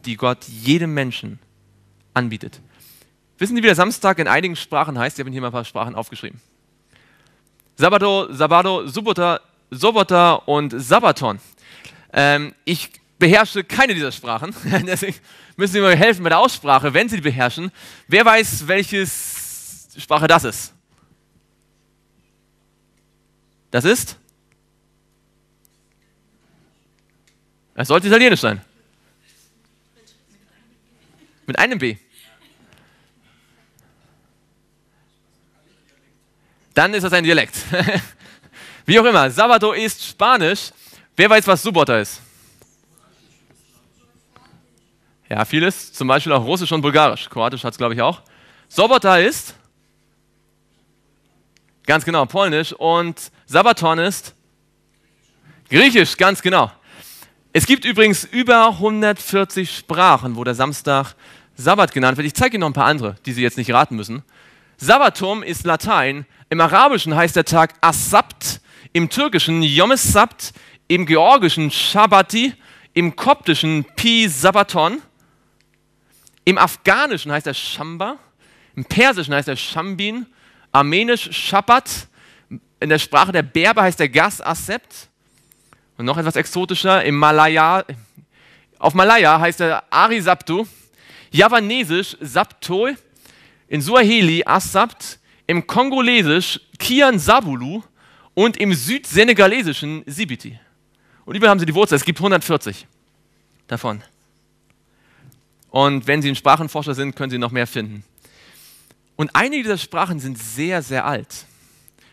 Speaker 1: die Gott jedem Menschen anbietet. Wissen Sie, wie der Samstag in einigen Sprachen heißt? Ich habe Ihnen hier mal ein paar Sprachen aufgeschrieben. Sabato, Sabato, Subota, Sobota und Sabaton. Ähm, ich beherrsche keine dieser Sprachen, deswegen müssen Sie mir helfen bei der Aussprache, wenn Sie die beherrschen. Wer weiß, welche Sprache das ist? Das ist? Es sollte Italienisch sein. Mit einem B. dann ist das ein Dialekt. Wie auch immer, Sabato ist Spanisch. Wer weiß, was Subota ist? Ja, vieles, zum Beispiel auch Russisch und Bulgarisch. Kroatisch hat es, glaube ich, auch. Sobota ist ganz genau Polnisch und Sabaton ist Griechisch, ganz genau. Es gibt übrigens über 140 Sprachen, wo der Samstag Sabbat genannt wird. Ich zeige Ihnen noch ein paar andere, die Sie jetzt nicht raten müssen. Sabbatum ist Latein. Im Arabischen heißt der Tag as im Türkischen Yomes im Georgischen Shabbati, im Koptischen Pi Sabbaton, im Afghanischen heißt er Shamba, im Persischen heißt er Shambin, Armenisch Shabbat, in der Sprache der Berber heißt er Gas Assept und noch etwas exotischer, im Malaya, auf Malaya heißt er Ari Arisabtu, Javanesisch Sabtoi, in Suaheli Assabt, im Kongolesisch Kian Sabulu und im Südsenegalesischen Sibiti. Und überall haben sie die Wurzel, es gibt 140 davon. Und wenn Sie ein Sprachenforscher sind, können Sie noch mehr finden. Und einige dieser Sprachen sind sehr, sehr alt.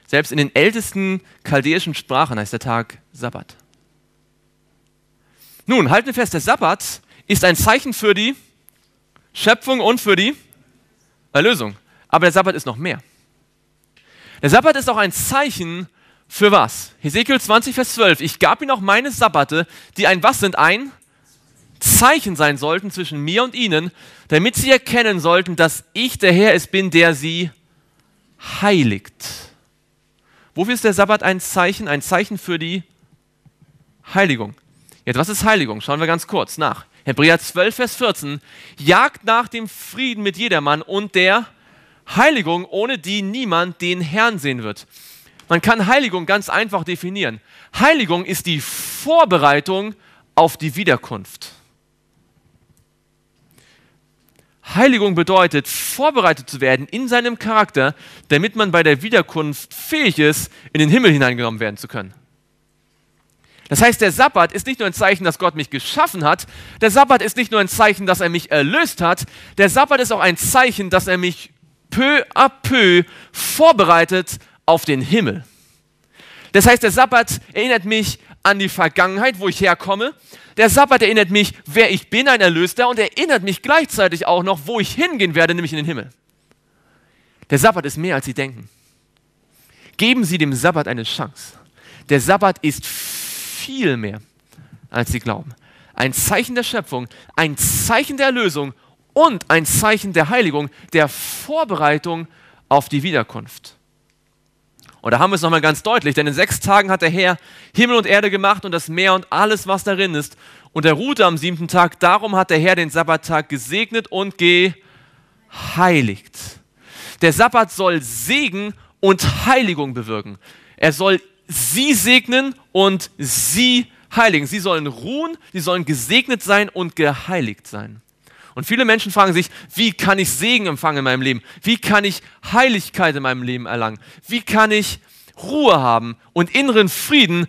Speaker 1: Selbst in den ältesten chaldäischen Sprachen heißt der Tag Sabbat. Nun, halten wir fest, der Sabbat ist ein Zeichen für die Schöpfung und für die Erlösung. Äh, Aber der Sabbat ist noch mehr. Der Sabbat ist auch ein Zeichen für was? Hesekiel 20, Vers 12. Ich gab ihnen auch meine Sabbate, die ein was sind, ein Zeichen sein sollten zwischen mir und ihnen, damit sie erkennen sollten, dass ich der Herr es bin, der sie heiligt. Wofür ist der Sabbat ein Zeichen? Ein Zeichen für die Heiligung. Jetzt, was ist Heiligung? Schauen wir ganz kurz nach. Hebräer 12, Vers 14, jagt nach dem Frieden mit jedermann und der Heiligung, ohne die niemand den Herrn sehen wird. Man kann Heiligung ganz einfach definieren. Heiligung ist die Vorbereitung auf die Wiederkunft. Heiligung bedeutet, vorbereitet zu werden in seinem Charakter, damit man bei der Wiederkunft fähig ist, in den Himmel hineingenommen werden zu können. Das heißt, der Sabbat ist nicht nur ein Zeichen, dass Gott mich geschaffen hat, der Sabbat ist nicht nur ein Zeichen, dass er mich erlöst hat, der Sabbat ist auch ein Zeichen, dass er mich peu à peu vorbereitet auf den Himmel. Das heißt, der Sabbat erinnert mich an die Vergangenheit, wo ich herkomme. Der Sabbat erinnert mich, wer ich bin, ein Erlöster, und erinnert mich gleichzeitig auch noch, wo ich hingehen werde, nämlich in den Himmel. Der Sabbat ist mehr, als Sie denken. Geben Sie dem Sabbat eine Chance. Der Sabbat ist viel mehr, als sie glauben. Ein Zeichen der Schöpfung, ein Zeichen der Erlösung und ein Zeichen der Heiligung, der Vorbereitung auf die Wiederkunft. Und da haben wir es nochmal ganz deutlich, denn in sechs Tagen hat der Herr Himmel und Erde gemacht und das Meer und alles, was darin ist. Und er ruhte am siebten Tag, darum hat der Herr den Sabbattag gesegnet und geheiligt. Der Sabbat soll Segen und Heiligung bewirken. Er soll sie segnen und sie heiligen. Sie sollen ruhen, sie sollen gesegnet sein und geheiligt sein. Und viele Menschen fragen sich, wie kann ich Segen empfangen in meinem Leben? Wie kann ich Heiligkeit in meinem Leben erlangen? Wie kann ich Ruhe haben und inneren Frieden?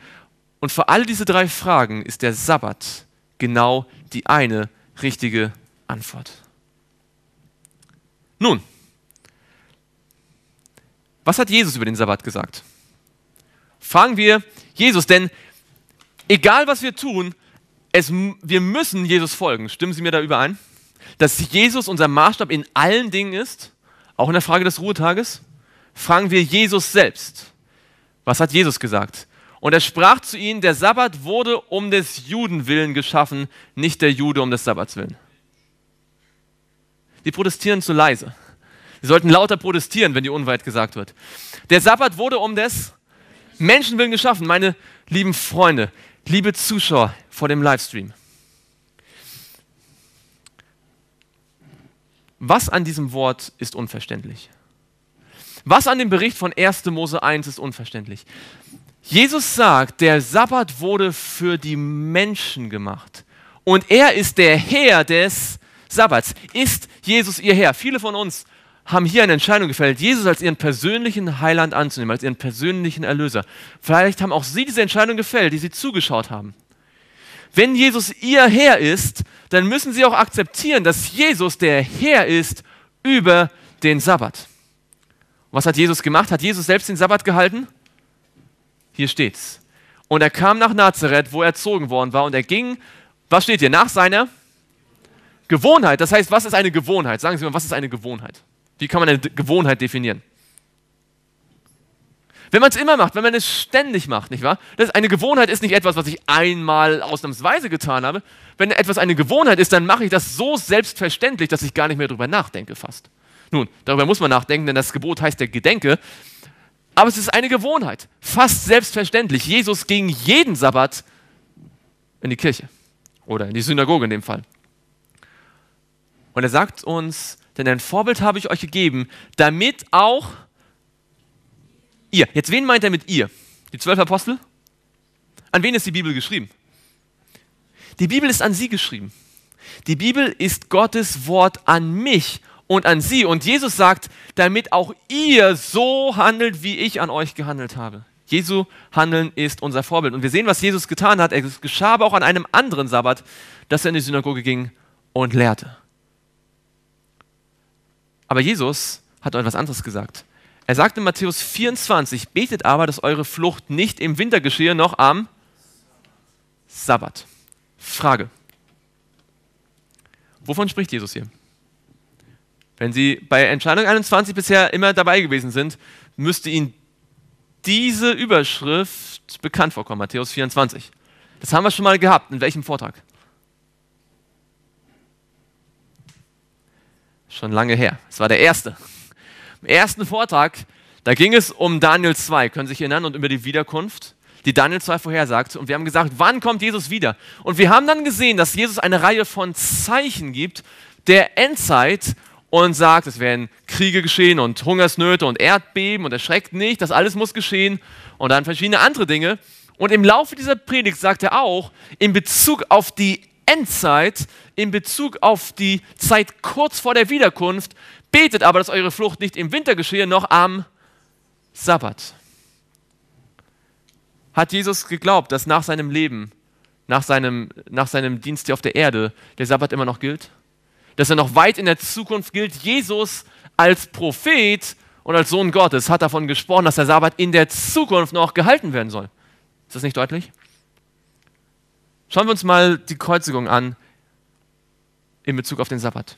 Speaker 1: Und für all diese drei Fragen ist der Sabbat genau die eine richtige Antwort. Nun, was hat Jesus über den Sabbat gesagt? fragen wir Jesus, denn egal was wir tun, es, wir müssen Jesus folgen. Stimmen Sie mir da überein? Dass Jesus unser Maßstab in allen Dingen ist, auch in der Frage des Ruhetages, fragen wir Jesus selbst. Was hat Jesus gesagt? Und er sprach zu ihnen, der Sabbat wurde um des Juden willen geschaffen, nicht der Jude um des Sabbats willen. Die protestieren zu leise. Sie sollten lauter protestieren, wenn die Unwahrheit gesagt wird. Der Sabbat wurde um des Menschenwillen geschaffen, meine lieben Freunde, liebe Zuschauer vor dem Livestream. Was an diesem Wort ist unverständlich? Was an dem Bericht von 1. Mose 1 ist unverständlich? Jesus sagt, der Sabbat wurde für die Menschen gemacht. Und er ist der Herr des Sabbats. Ist Jesus ihr Herr? Viele von uns haben hier eine Entscheidung gefällt, Jesus als ihren persönlichen Heiland anzunehmen, als ihren persönlichen Erlöser. Vielleicht haben auch sie diese Entscheidung gefällt, die sie zugeschaut haben. Wenn Jesus ihr Herr ist, dann müssen sie auch akzeptieren, dass Jesus der Herr ist über den Sabbat. Was hat Jesus gemacht? Hat Jesus selbst den Sabbat gehalten? Hier steht's. Und er kam nach Nazareth, wo er erzogen worden war, und er ging, was steht hier, nach seiner Gewohnheit. Das heißt, was ist eine Gewohnheit? Sagen Sie mal, was ist eine Gewohnheit? Wie kann man eine Gewohnheit definieren? Wenn man es immer macht, wenn man es ständig macht, nicht wahr? Das, eine Gewohnheit ist nicht etwas, was ich einmal ausnahmsweise getan habe. Wenn etwas eine Gewohnheit ist, dann mache ich das so selbstverständlich, dass ich gar nicht mehr darüber nachdenke fast. Nun, darüber muss man nachdenken, denn das Gebot heißt der Gedenke. Aber es ist eine Gewohnheit, fast selbstverständlich. Jesus ging jeden Sabbat in die Kirche oder in die Synagoge in dem Fall. Und er sagt uns, denn ein Vorbild habe ich euch gegeben, damit auch ihr. Jetzt wen meint er mit ihr? Die zwölf Apostel? An wen ist die Bibel geschrieben? Die Bibel ist an sie geschrieben. Die Bibel ist Gottes Wort an mich und an sie. Und Jesus sagt, damit auch ihr so handelt, wie ich an euch gehandelt habe. Jesu Handeln ist unser Vorbild. Und wir sehen, was Jesus getan hat. Es geschah aber auch an einem anderen Sabbat, dass er in die Synagoge ging und lehrte. Aber Jesus hat etwas anderes gesagt. Er sagt in Matthäus 24, betet aber, dass eure Flucht nicht im Winter geschehe, noch am Sabbat. Frage. Wovon spricht Jesus hier? Wenn Sie bei Entscheidung 21 bisher immer dabei gewesen sind, müsste Ihnen diese Überschrift bekannt vorkommen, Matthäus 24. Das haben wir schon mal gehabt. In welchem Vortrag? schon lange her. Es war der erste. Im ersten Vortrag, da ging es um Daniel 2, können Sie sich erinnern, und über die Wiederkunft, die Daniel 2 vorhersagt. Und wir haben gesagt, wann kommt Jesus wieder? Und wir haben dann gesehen, dass Jesus eine Reihe von Zeichen gibt der Endzeit und sagt, es werden Kriege geschehen und Hungersnöte und Erdbeben und erschreckt nicht, das alles muss geschehen und dann verschiedene andere Dinge. Und im Laufe dieser Predigt sagt er auch, in Bezug auf die Endzeit in Bezug auf die Zeit kurz vor der Wiederkunft, betet aber, dass eure Flucht nicht im Winter geschehe, noch am Sabbat. Hat Jesus geglaubt, dass nach seinem Leben, nach seinem, nach seinem Dienst hier auf der Erde, der Sabbat immer noch gilt? Dass er noch weit in der Zukunft gilt? Jesus als Prophet und als Sohn Gottes hat davon gesprochen, dass der Sabbat in der Zukunft noch gehalten werden soll. Ist das nicht deutlich? Schauen wir uns mal die Kreuzigung an in Bezug auf den Sabbat.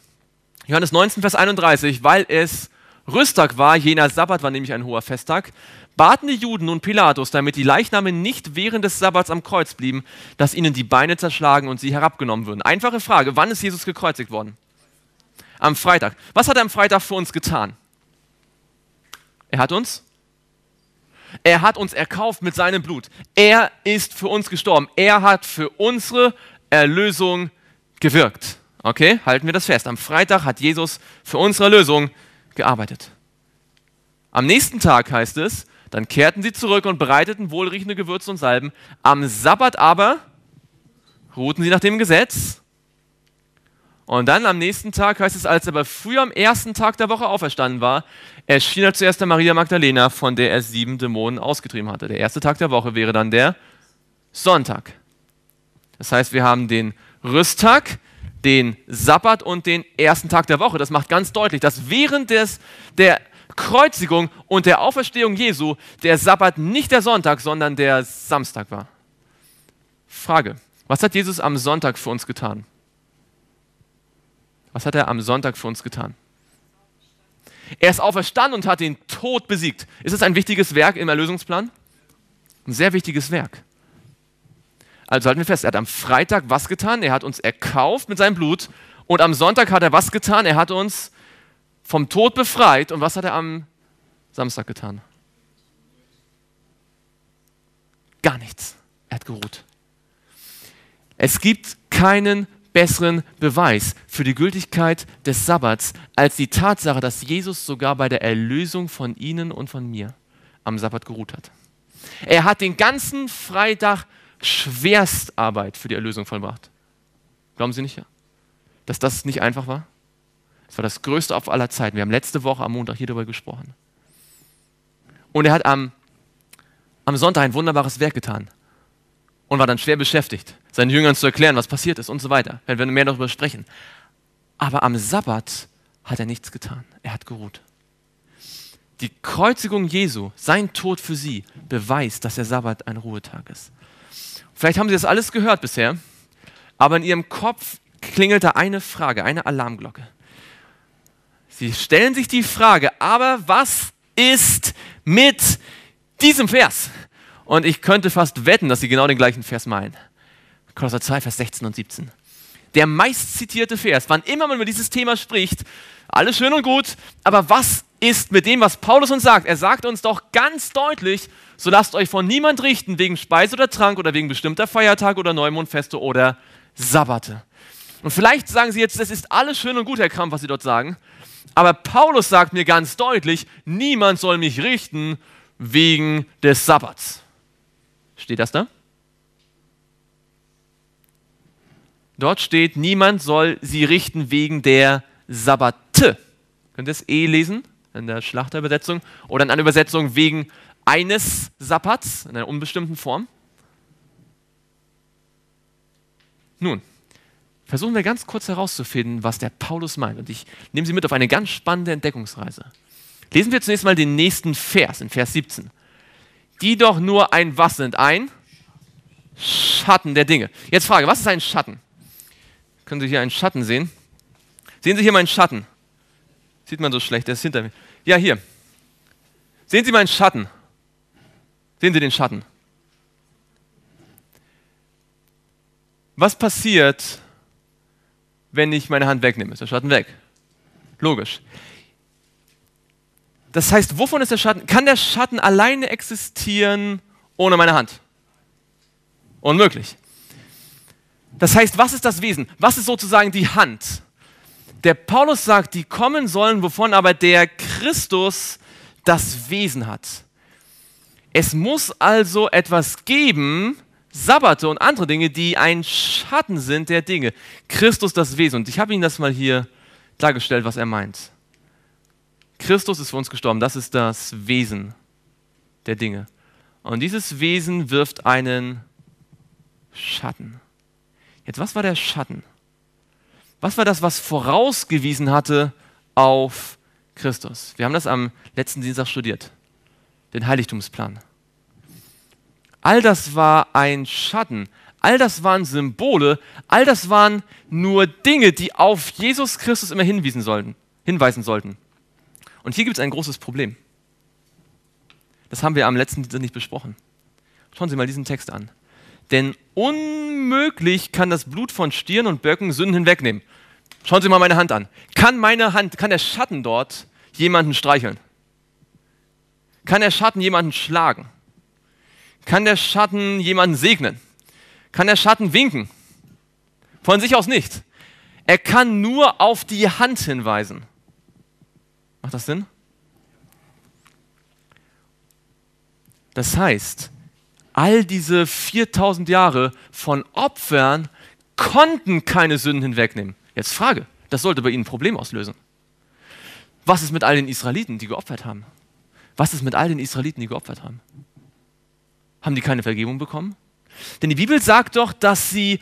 Speaker 1: Johannes 19, Vers 31, weil es Rüsttag war, jener Sabbat war nämlich ein hoher Festtag, baten die Juden nun Pilatus, damit die Leichname nicht während des Sabbats am Kreuz blieben, dass ihnen die Beine zerschlagen und sie herabgenommen würden. Einfache Frage, wann ist Jesus gekreuzigt worden? Am Freitag. Was hat er am Freitag für uns getan? Er hat uns er hat uns erkauft mit seinem Blut. Er ist für uns gestorben. Er hat für unsere Erlösung gewirkt. Okay, halten wir das fest. Am Freitag hat Jesus für unsere Erlösung gearbeitet. Am nächsten Tag heißt es, dann kehrten sie zurück und bereiteten wohlriechende Gewürze und Salben. Am Sabbat aber ruhten sie nach dem Gesetz und dann am nächsten Tag heißt es, als er aber früh am ersten Tag der Woche auferstanden war, erschien er zuerst der Maria Magdalena, von der er sieben Dämonen ausgetrieben hatte. Der erste Tag der Woche wäre dann der Sonntag. Das heißt, wir haben den Rüsttag, den Sabbat und den ersten Tag der Woche. Das macht ganz deutlich, dass während des, der Kreuzigung und der Auferstehung Jesu der Sabbat nicht der Sonntag, sondern der Samstag war. Frage, was hat Jesus am Sonntag für uns getan? Was hat er am Sonntag für uns getan? Er ist auferstanden und hat den Tod besiegt. Ist das ein wichtiges Werk im Erlösungsplan? Ein sehr wichtiges Werk. Also halten wir fest, er hat am Freitag was getan? Er hat uns erkauft mit seinem Blut. Und am Sonntag hat er was getan? Er hat uns vom Tod befreit. Und was hat er am Samstag getan? Gar nichts. Er hat geruht. Es gibt keinen besseren Beweis für die Gültigkeit des Sabbats als die Tatsache, dass Jesus sogar bei der Erlösung von Ihnen und von mir am Sabbat geruht hat. Er hat den ganzen Freitag Schwerstarbeit für die Erlösung vollbracht. Glauben Sie nicht, dass das nicht einfach war? Es war das größte Opfer aller Zeiten. Wir haben letzte Woche am Montag hier darüber gesprochen. Und er hat am, am Sonntag ein wunderbares Werk getan und war dann schwer beschäftigt seinen Jüngern zu erklären, was passiert ist und so weiter. Wenn wir mehr darüber sprechen. Aber am Sabbat hat er nichts getan. Er hat geruht. Die Kreuzigung Jesu, sein Tod für sie, beweist, dass der Sabbat ein Ruhetag ist. Vielleicht haben Sie das alles gehört bisher, aber in Ihrem Kopf klingelt da eine Frage, eine Alarmglocke. Sie stellen sich die Frage, aber was ist mit diesem Vers? Und ich könnte fast wetten, dass Sie genau den gleichen Vers meinen. Kolosser 2, Vers 16 und 17. Der meistzitierte Vers, wann immer man über dieses Thema spricht, alles schön und gut, aber was ist mit dem, was Paulus uns sagt? Er sagt uns doch ganz deutlich, so lasst euch von niemand richten wegen Speise oder Trank oder wegen bestimmter Feiertag oder Neumondfeste oder Sabbate. Und vielleicht sagen Sie jetzt, das ist alles schön und gut, Herr Kramp, was Sie dort sagen. Aber Paulus sagt mir ganz deutlich, niemand soll mich richten wegen des Sabbats. Steht das da? Dort steht, niemand soll sie richten wegen der Sabbate. Könnt ihr das E lesen in der Schlachterübersetzung? Oder in einer Übersetzung wegen eines Sabbats in einer unbestimmten Form? Nun, versuchen wir ganz kurz herauszufinden, was der Paulus meint. Und ich nehme Sie mit auf eine ganz spannende Entdeckungsreise. Lesen wir zunächst mal den nächsten Vers, in Vers 17. Die doch nur ein was sind, ein Schatten der Dinge. Jetzt Frage, was ist ein Schatten? Können Sie hier einen Schatten sehen? Sehen Sie hier meinen Schatten? Sieht man so schlecht, der ist hinter mir. Ja, hier. Sehen Sie meinen Schatten? Sehen Sie den Schatten? Was passiert, wenn ich meine Hand wegnehme? Ist der Schatten weg? Logisch. Das heißt, wovon ist der Schatten? Kann der Schatten alleine existieren ohne meine Hand? Unmöglich. Das heißt, was ist das Wesen? Was ist sozusagen die Hand? Der Paulus sagt, die kommen sollen, wovon aber der Christus das Wesen hat. Es muss also etwas geben, Sabbate und andere Dinge, die ein Schatten sind der Dinge. Christus das Wesen. Und ich habe Ihnen das mal hier dargestellt, was er meint. Christus ist für uns gestorben. Das ist das Wesen der Dinge. Und dieses Wesen wirft einen Schatten. Jetzt, was war der Schatten? Was war das, was vorausgewiesen hatte auf Christus? Wir haben das am letzten Dienstag studiert, den Heiligtumsplan. All das war ein Schatten, all das waren Symbole, all das waren nur Dinge, die auf Jesus Christus immer hinwiesen sollten, hinweisen sollten. Und hier gibt es ein großes Problem. Das haben wir am letzten Dienstag nicht besprochen. Schauen Sie mal diesen Text an denn unmöglich kann das Blut von Stirn und Böcken Sünden hinwegnehmen. Schauen Sie mal meine Hand an. Kann meine Hand, kann der Schatten dort jemanden streicheln? Kann der Schatten jemanden schlagen? Kann der Schatten jemanden segnen? Kann der Schatten winken? Von sich aus nicht. Er kann nur auf die Hand hinweisen. Macht das Sinn? Das heißt, all diese 4000 Jahre von Opfern konnten keine Sünden hinwegnehmen. Jetzt Frage, das sollte bei Ihnen ein Problem auslösen. Was ist mit all den Israeliten, die geopfert haben? Was ist mit all den Israeliten, die geopfert haben? Haben die keine Vergebung bekommen? Denn die Bibel sagt doch, dass sie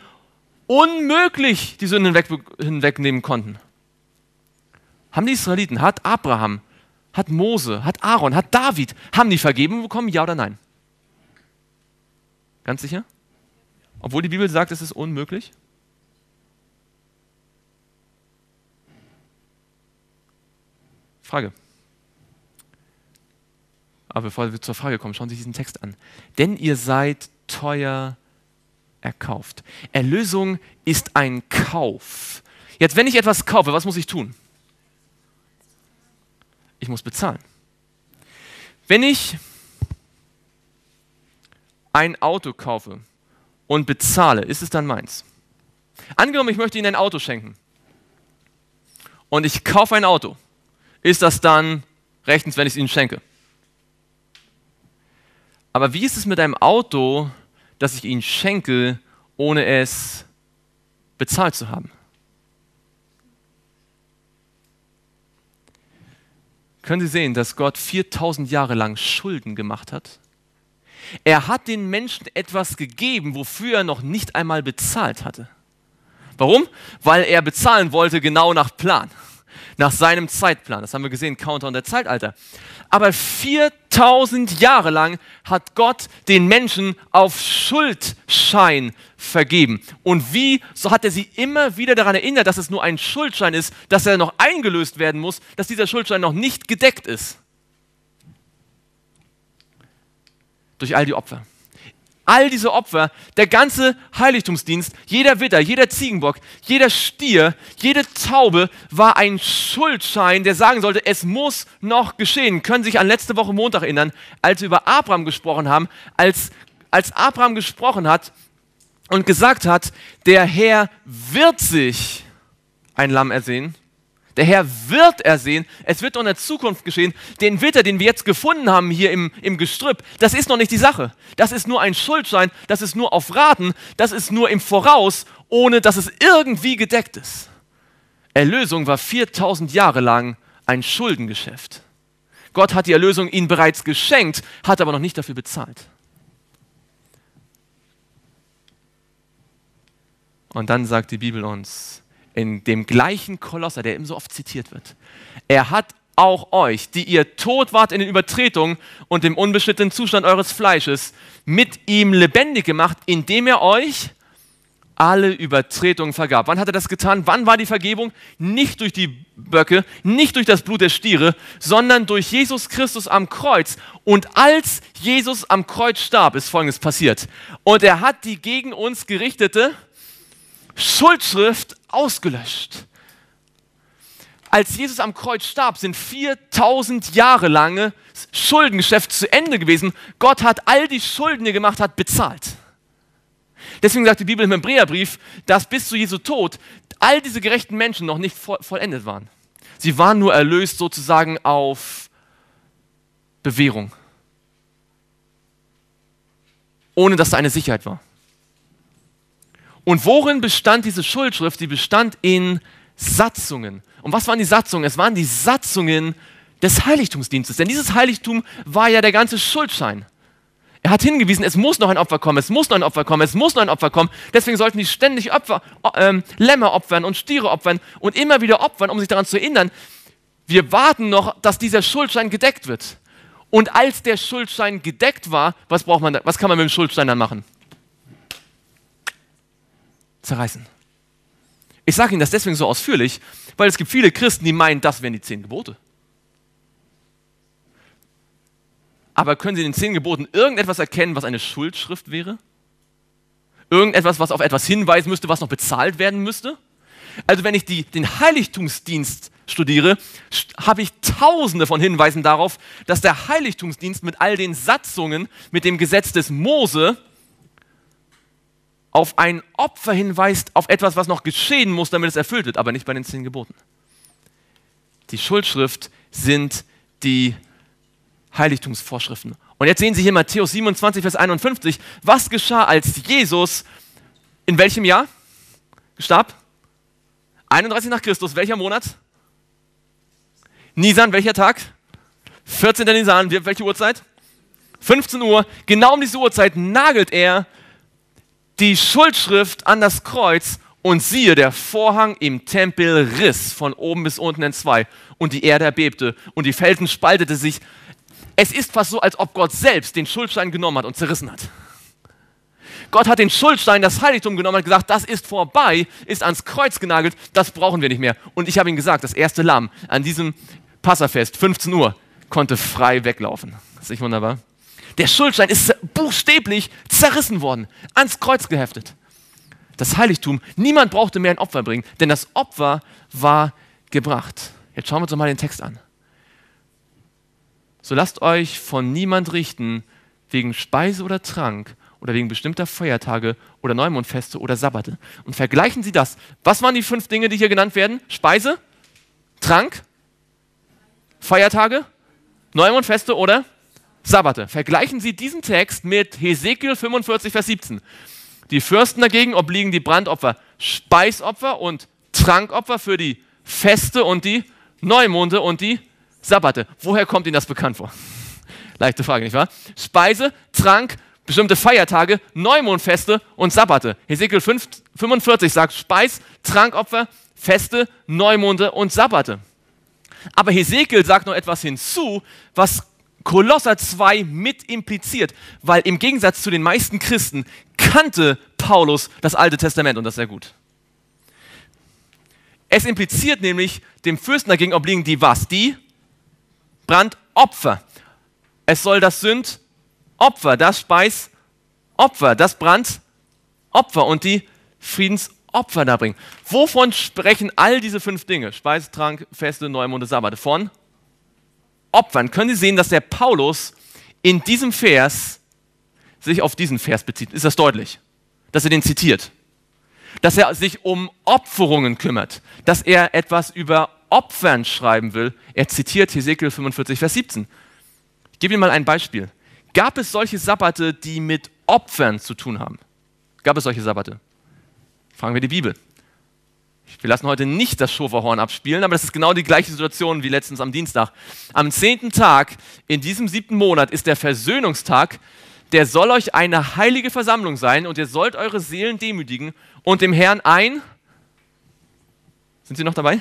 Speaker 1: unmöglich die Sünden hinweg, hinwegnehmen konnten. Haben die Israeliten, hat Abraham, hat Mose, hat Aaron, hat David, haben die Vergebung bekommen, ja oder nein? Ganz sicher? Obwohl die Bibel sagt, es ist unmöglich? Frage. Aber bevor wir zur Frage kommen, schauen Sie sich diesen Text an. Denn ihr seid teuer erkauft. Erlösung ist ein Kauf. Jetzt, wenn ich etwas kaufe, was muss ich tun? Ich muss bezahlen. Wenn ich ein Auto kaufe und bezahle, ist es dann meins? Angenommen, ich möchte Ihnen ein Auto schenken und ich kaufe ein Auto. Ist das dann rechtens, wenn ich es Ihnen schenke? Aber wie ist es mit einem Auto, das ich Ihnen schenke, ohne es bezahlt zu haben? Können Sie sehen, dass Gott 4000 Jahre lang Schulden gemacht hat er hat den Menschen etwas gegeben, wofür er noch nicht einmal bezahlt hatte. Warum? Weil er bezahlen wollte genau nach Plan, nach seinem Zeitplan. Das haben wir gesehen, Countdown der Zeitalter. Aber 4000 Jahre lang hat Gott den Menschen auf Schuldschein vergeben. Und wie, so hat er sie immer wieder daran erinnert, dass es nur ein Schuldschein ist, dass er noch eingelöst werden muss, dass dieser Schuldschein noch nicht gedeckt ist. durch all die Opfer. All diese Opfer, der ganze Heiligtumsdienst, jeder Witter, jeder Ziegenbock, jeder Stier, jede Taube war ein Schuldschein, der sagen sollte, es muss noch geschehen. Können Sie sich an letzte Woche Montag erinnern, als wir über Abraham gesprochen haben, als, als Abraham gesprochen hat und gesagt hat, der Herr wird sich ein Lamm ersehen der Herr wird ersehen, es wird in der Zukunft geschehen. Den Witter, den wir jetzt gefunden haben hier im, im Gestrüpp, das ist noch nicht die Sache. Das ist nur ein Schuldschein, das ist nur auf Raten, das ist nur im Voraus, ohne dass es irgendwie gedeckt ist. Erlösung war 4000 Jahre lang ein Schuldengeschäft. Gott hat die Erlösung ihnen bereits geschenkt, hat aber noch nicht dafür bezahlt. Und dann sagt die Bibel uns, in dem gleichen Kolosser, der eben so oft zitiert wird. Er hat auch euch, die ihr tot wart in den Übertretungen und dem unbeschnittenen Zustand eures Fleisches, mit ihm lebendig gemacht, indem er euch alle Übertretungen vergab. Wann hat er das getan? Wann war die Vergebung? Nicht durch die Böcke, nicht durch das Blut der Stiere, sondern durch Jesus Christus am Kreuz. Und als Jesus am Kreuz starb, ist Folgendes passiert. Und er hat die gegen uns gerichtete Schuldschrift ausgelöscht. Als Jesus am Kreuz starb, sind 4000 Jahre lange Schuldengeschäft zu Ende gewesen. Gott hat all die Schulden, die er gemacht hat, bezahlt. Deswegen sagt die Bibel im Hebräerbrief, dass bis zu Jesu Tod all diese gerechten Menschen noch nicht vollendet waren. Sie waren nur erlöst sozusagen auf Bewährung. Ohne dass da eine Sicherheit war. Und worin bestand diese Schuldschrift? Die bestand in Satzungen. Und was waren die Satzungen? Es waren die Satzungen des Heiligtumsdienstes. Denn dieses Heiligtum war ja der ganze Schuldschein. Er hat hingewiesen, es muss noch ein Opfer kommen, es muss noch ein Opfer kommen, es muss noch ein Opfer kommen. Deswegen sollten die ständig Opfer, ähm, Lämmer opfern und Stiere opfern und immer wieder opfern, um sich daran zu erinnern, wir warten noch, dass dieser Schuldschein gedeckt wird. Und als der Schuldschein gedeckt war, was braucht man da, was kann man mit dem Schuldschein dann machen? zerreißen. Ich sage Ihnen das deswegen so ausführlich, weil es gibt viele Christen, die meinen, das wären die zehn Gebote. Aber können Sie in den zehn Geboten irgendetwas erkennen, was eine Schuldschrift wäre? Irgendetwas, was auf etwas hinweisen müsste, was noch bezahlt werden müsste? Also wenn ich die, den Heiligtumsdienst studiere, habe ich tausende von Hinweisen darauf, dass der Heiligtumsdienst mit all den Satzungen, mit dem Gesetz des Mose auf ein Opfer hinweist, auf etwas, was noch geschehen muss, damit es erfüllt wird, aber nicht bei den zehn Geboten. Die Schuldschrift sind die Heiligtumsvorschriften. Und jetzt sehen Sie hier Matthäus 27, Vers 51, was geschah, als Jesus in welchem Jahr starb? 31 nach Christus, welcher Monat? Nisan, welcher Tag? 14. Nisan, welche Uhrzeit? 15 Uhr, genau um diese Uhrzeit nagelt er die Schuldschrift an das Kreuz und siehe, der Vorhang im Tempel riss von oben bis unten in zwei und die Erde erbebte und die Felsen spaltete sich. Es ist fast so, als ob Gott selbst den Schuldstein genommen hat und zerrissen hat. Gott hat den Schuldstein, das Heiligtum genommen und gesagt, das ist vorbei, ist ans Kreuz genagelt, das brauchen wir nicht mehr. Und ich habe ihm gesagt, das erste Lamm an diesem Passafest, 15 Uhr, konnte frei weglaufen. Ist nicht wunderbar? Der Schuldschein ist buchstäblich zerrissen worden, ans Kreuz geheftet. Das Heiligtum, niemand brauchte mehr ein Opfer bringen, denn das Opfer war gebracht. Jetzt schauen wir uns mal den Text an. So lasst euch von niemand richten wegen Speise oder Trank oder wegen bestimmter Feiertage oder Neumondfeste oder Sabbate. Und vergleichen Sie das. Was waren die fünf Dinge, die hier genannt werden? Speise, Trank, Feiertage, Neumondfeste oder Sabbate. Vergleichen Sie diesen Text mit Hesekiel 45, Vers 17. Die Fürsten dagegen obliegen die Brandopfer, Speisopfer und Trankopfer für die Feste und die Neumonde und die Sabbate. Woher kommt Ihnen das bekannt vor? Leichte Frage, nicht wahr? Speise, Trank, bestimmte Feiertage, Neumondfeste und Sabbate. Hesekiel 5, 45 sagt Speis, Trankopfer, Feste, Neumonde und Sabbate. Aber Hesekiel sagt noch etwas hinzu, was Kolosser 2 mit impliziert, weil im Gegensatz zu den meisten Christen kannte Paulus das Alte Testament und das sehr gut. Es impliziert nämlich, dem Fürsten dagegen obliegen die was? Die Brandopfer. Es soll das Sündopfer, das Speisopfer, das Brandopfer und die Friedensopfer darbringen. Wovon sprechen all diese fünf Dinge? Speistrank, Feste, Neumonde, Sabbate. Von Opfern können Sie sehen, dass der Paulus in diesem Vers sich auf diesen Vers bezieht. Ist das deutlich? Dass er den zitiert. Dass er sich um Opferungen kümmert. Dass er etwas über Opfern schreiben will. Er zitiert Hesekiel 45, Vers 17. Ich gebe Ihnen mal ein Beispiel. Gab es solche Sabbate, die mit Opfern zu tun haben? Gab es solche Sabbate? Fragen wir die Bibel. Wir lassen heute nicht das Schofahorn abspielen, aber das ist genau die gleiche Situation wie letztens am Dienstag. Am zehnten Tag in diesem siebten Monat ist der Versöhnungstag. Der soll euch eine heilige Versammlung sein und ihr sollt eure Seelen demütigen und dem Herrn ein. Sind Sie noch dabei?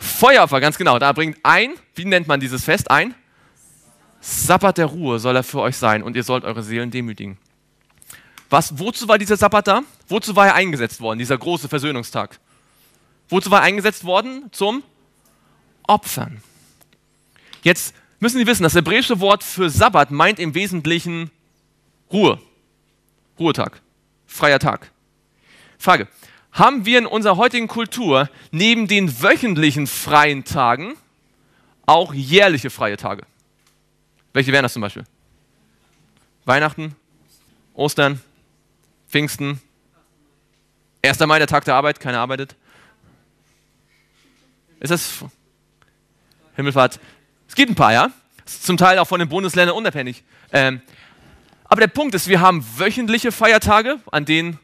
Speaker 1: Feueropfer, ganz genau. Da bringt ein, wie nennt man dieses Fest? Ein Sabbat der Ruhe soll er für euch sein und ihr sollt eure Seelen demütigen. Was, wozu war dieser Sabbat da? Wozu war er eingesetzt worden, dieser große Versöhnungstag? Wozu war er eingesetzt worden? Zum Opfern. Jetzt müssen Sie wissen, das hebräische Wort für Sabbat meint im Wesentlichen Ruhe. Ruhetag, freier Tag. Frage, haben wir in unserer heutigen Kultur neben den wöchentlichen freien Tagen auch jährliche freie Tage? Welche wären das zum Beispiel? Weihnachten, Ostern, Pfingsten, 1. Mai, der Tag der Arbeit, keiner arbeitet. Ist das Himmelfahrt? Es gibt ein paar, ja? Zum Teil auch von den Bundesländern unabhängig. Ähm, aber der Punkt ist, wir haben wöchentliche Feiertage, an denen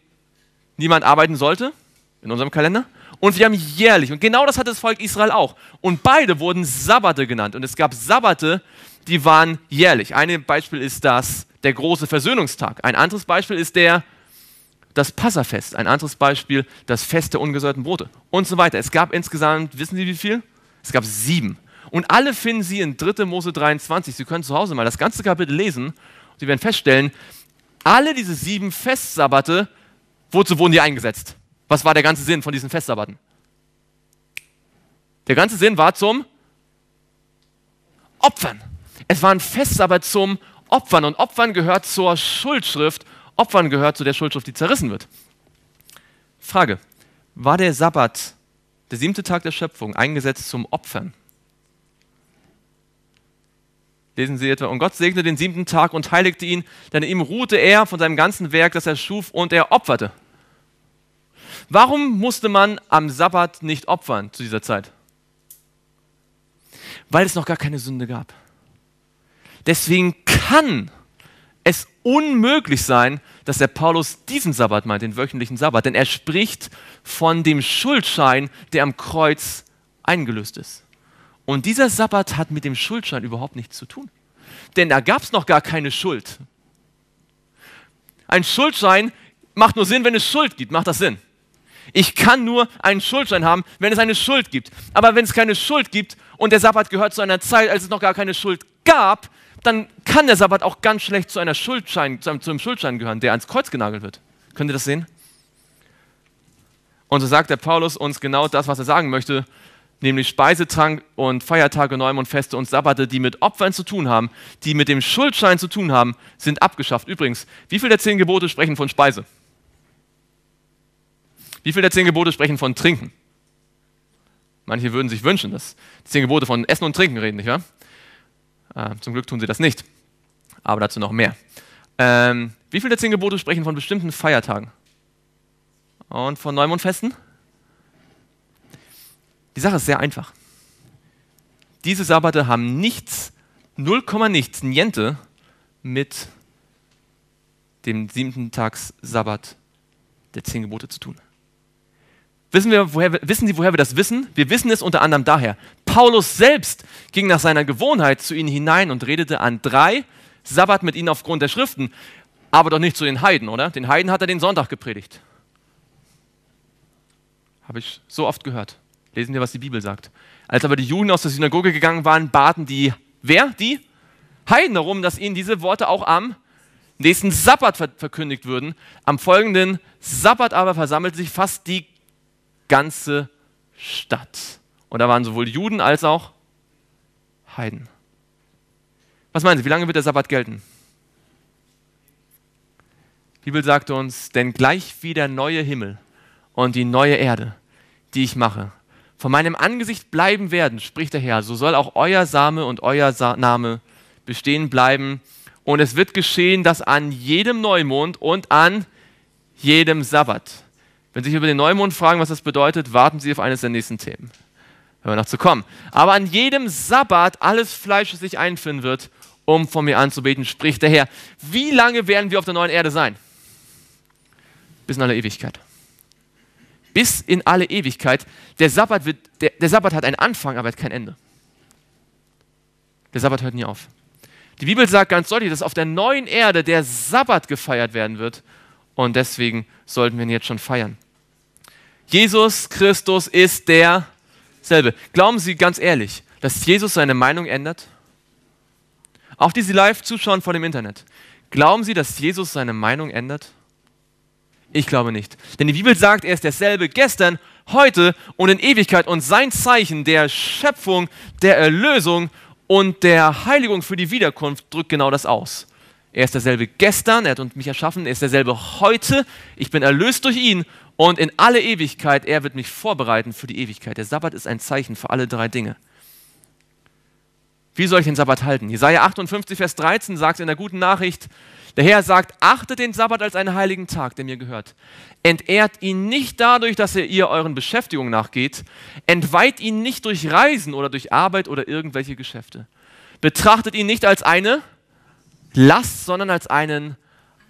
Speaker 1: niemand arbeiten sollte, in unserem Kalender. Und wir haben jährlich, und genau das hat das Volk Israel auch. Und beide wurden Sabbate genannt. Und es gab Sabbate, die waren jährlich. Ein Beispiel ist das der große Versöhnungstag. Ein anderes Beispiel ist der das Passafest, ein anderes Beispiel, das Fest der ungesäuerten Brote und so weiter. Es gab insgesamt, wissen Sie wie viel? Es gab sieben. Und alle finden Sie in 3. Mose 23. Sie können zu Hause mal das ganze Kapitel lesen. Sie werden feststellen, alle diese sieben Festsabbate, wozu wurden die eingesetzt? Was war der ganze Sinn von diesen Festsabbaten? Der ganze Sinn war zum Opfern. Es war ein Festsabbat zum Opfern und Opfern gehört zur Schuldschrift Opfern gehört zu der Schuldschrift, die zerrissen wird. Frage, war der Sabbat, der siebte Tag der Schöpfung, eingesetzt zum Opfern? lesen Sie etwa, und Gott segnete den siebten Tag und heiligte ihn, denn in ihm ruhte er von seinem ganzen Werk, das er schuf, und er opferte. Warum musste man am Sabbat nicht opfern zu dieser Zeit? Weil es noch gar keine Sünde gab. Deswegen kann es unmöglich sein, dass der Paulus diesen Sabbat meint, den wöchentlichen Sabbat, denn er spricht von dem Schuldschein, der am Kreuz eingelöst ist. Und dieser Sabbat hat mit dem Schuldschein überhaupt nichts zu tun, denn da gab es noch gar keine Schuld. Ein Schuldschein macht nur Sinn, wenn es Schuld gibt, macht das Sinn. Ich kann nur einen Schuldschein haben, wenn es eine Schuld gibt. Aber wenn es keine Schuld gibt und der Sabbat gehört zu einer Zeit, als es noch gar keine Schuld gab, dann kann der Sabbat auch ganz schlecht zu, einer Schuldschein, zu, einem, zu einem Schuldschein gehören, der ans Kreuz genagelt wird. Könnt ihr das sehen? Und so sagt der Paulus uns genau das, was er sagen möchte, nämlich Speisetrank und Feiertage, Neumann Feste und Sabbate, die mit Opfern zu tun haben, die mit dem Schuldschein zu tun haben, sind abgeschafft. Übrigens, wie viele der zehn Gebote sprechen von Speise? Wie viele der zehn Gebote sprechen von Trinken? Manche würden sich wünschen, dass die zehn Gebote von Essen und Trinken reden, nicht wahr? Äh, zum Glück tun sie das nicht. Aber dazu noch mehr. Ähm, wie viele der zehn Gebote sprechen von bestimmten Feiertagen? Und von Neumondfesten? Die Sache ist sehr einfach. Diese Sabbate haben nichts, 0, nichts, niente mit dem siebten Tags Sabbat der zehn Gebote zu tun. Wissen, wir, woher, wissen Sie, woher wir das wissen? Wir wissen es unter anderem daher, Paulus selbst ging nach seiner Gewohnheit zu ihnen hinein und redete an drei Sabbat mit ihnen aufgrund der Schriften, aber doch nicht zu den Heiden, oder? Den Heiden hat er den Sonntag gepredigt. Habe ich so oft gehört. Lesen wir, was die Bibel sagt. Als aber die Juden aus der Synagoge gegangen waren, baten die, wer? Die Heiden darum, dass ihnen diese Worte auch am nächsten Sabbat verkündigt würden. Am folgenden Sabbat aber versammelte sich fast die ganze Stadt. Und da waren sowohl Juden als auch Heiden. Was meinen Sie, wie lange wird der Sabbat gelten? Die Bibel sagt uns, denn gleich wie der neue Himmel und die neue Erde, die ich mache, von meinem Angesicht bleiben werden, spricht der Herr, so soll auch euer Same und euer Sa Name bestehen bleiben. Und es wird geschehen, dass an jedem Neumond und an jedem Sabbat, wenn Sie sich über den Neumond fragen, was das bedeutet, warten Sie auf eines der nächsten Themen wenn wir noch zu kommen. Aber an jedem Sabbat alles Fleisch, das sich einfinden wird, um von mir anzubeten, spricht der Herr. Wie lange werden wir auf der neuen Erde sein? Bis in alle Ewigkeit. Bis in alle Ewigkeit. Der Sabbat, wird, der, der Sabbat hat einen Anfang, aber hat kein Ende. Der Sabbat hört nie auf. Die Bibel sagt ganz deutlich, dass auf der neuen Erde der Sabbat gefeiert werden wird. Und deswegen sollten wir ihn jetzt schon feiern. Jesus Christus ist der Selbe. Glauben Sie ganz ehrlich, dass Jesus seine Meinung ändert? Auch die Sie live zuschauen vor dem Internet. Glauben Sie, dass Jesus seine Meinung ändert? Ich glaube nicht. Denn die Bibel sagt, er ist derselbe gestern, heute und in Ewigkeit und sein Zeichen der Schöpfung, der Erlösung und der Heiligung für die Wiederkunft drückt genau das aus. Er ist derselbe gestern, er hat mich erschaffen, er ist derselbe heute, ich bin erlöst durch ihn und in alle Ewigkeit, er wird mich vorbereiten für die Ewigkeit. Der Sabbat ist ein Zeichen für alle drei Dinge. Wie soll ich den Sabbat halten? Jesaja 58, Vers 13 sagt in der guten Nachricht, der Herr sagt, achtet den Sabbat als einen heiligen Tag, der mir gehört. Entehrt ihn nicht dadurch, dass er ihr euren Beschäftigungen nachgeht. Entweiht ihn nicht durch Reisen oder durch Arbeit oder irgendwelche Geschäfte. Betrachtet ihn nicht als eine Last, sondern als einen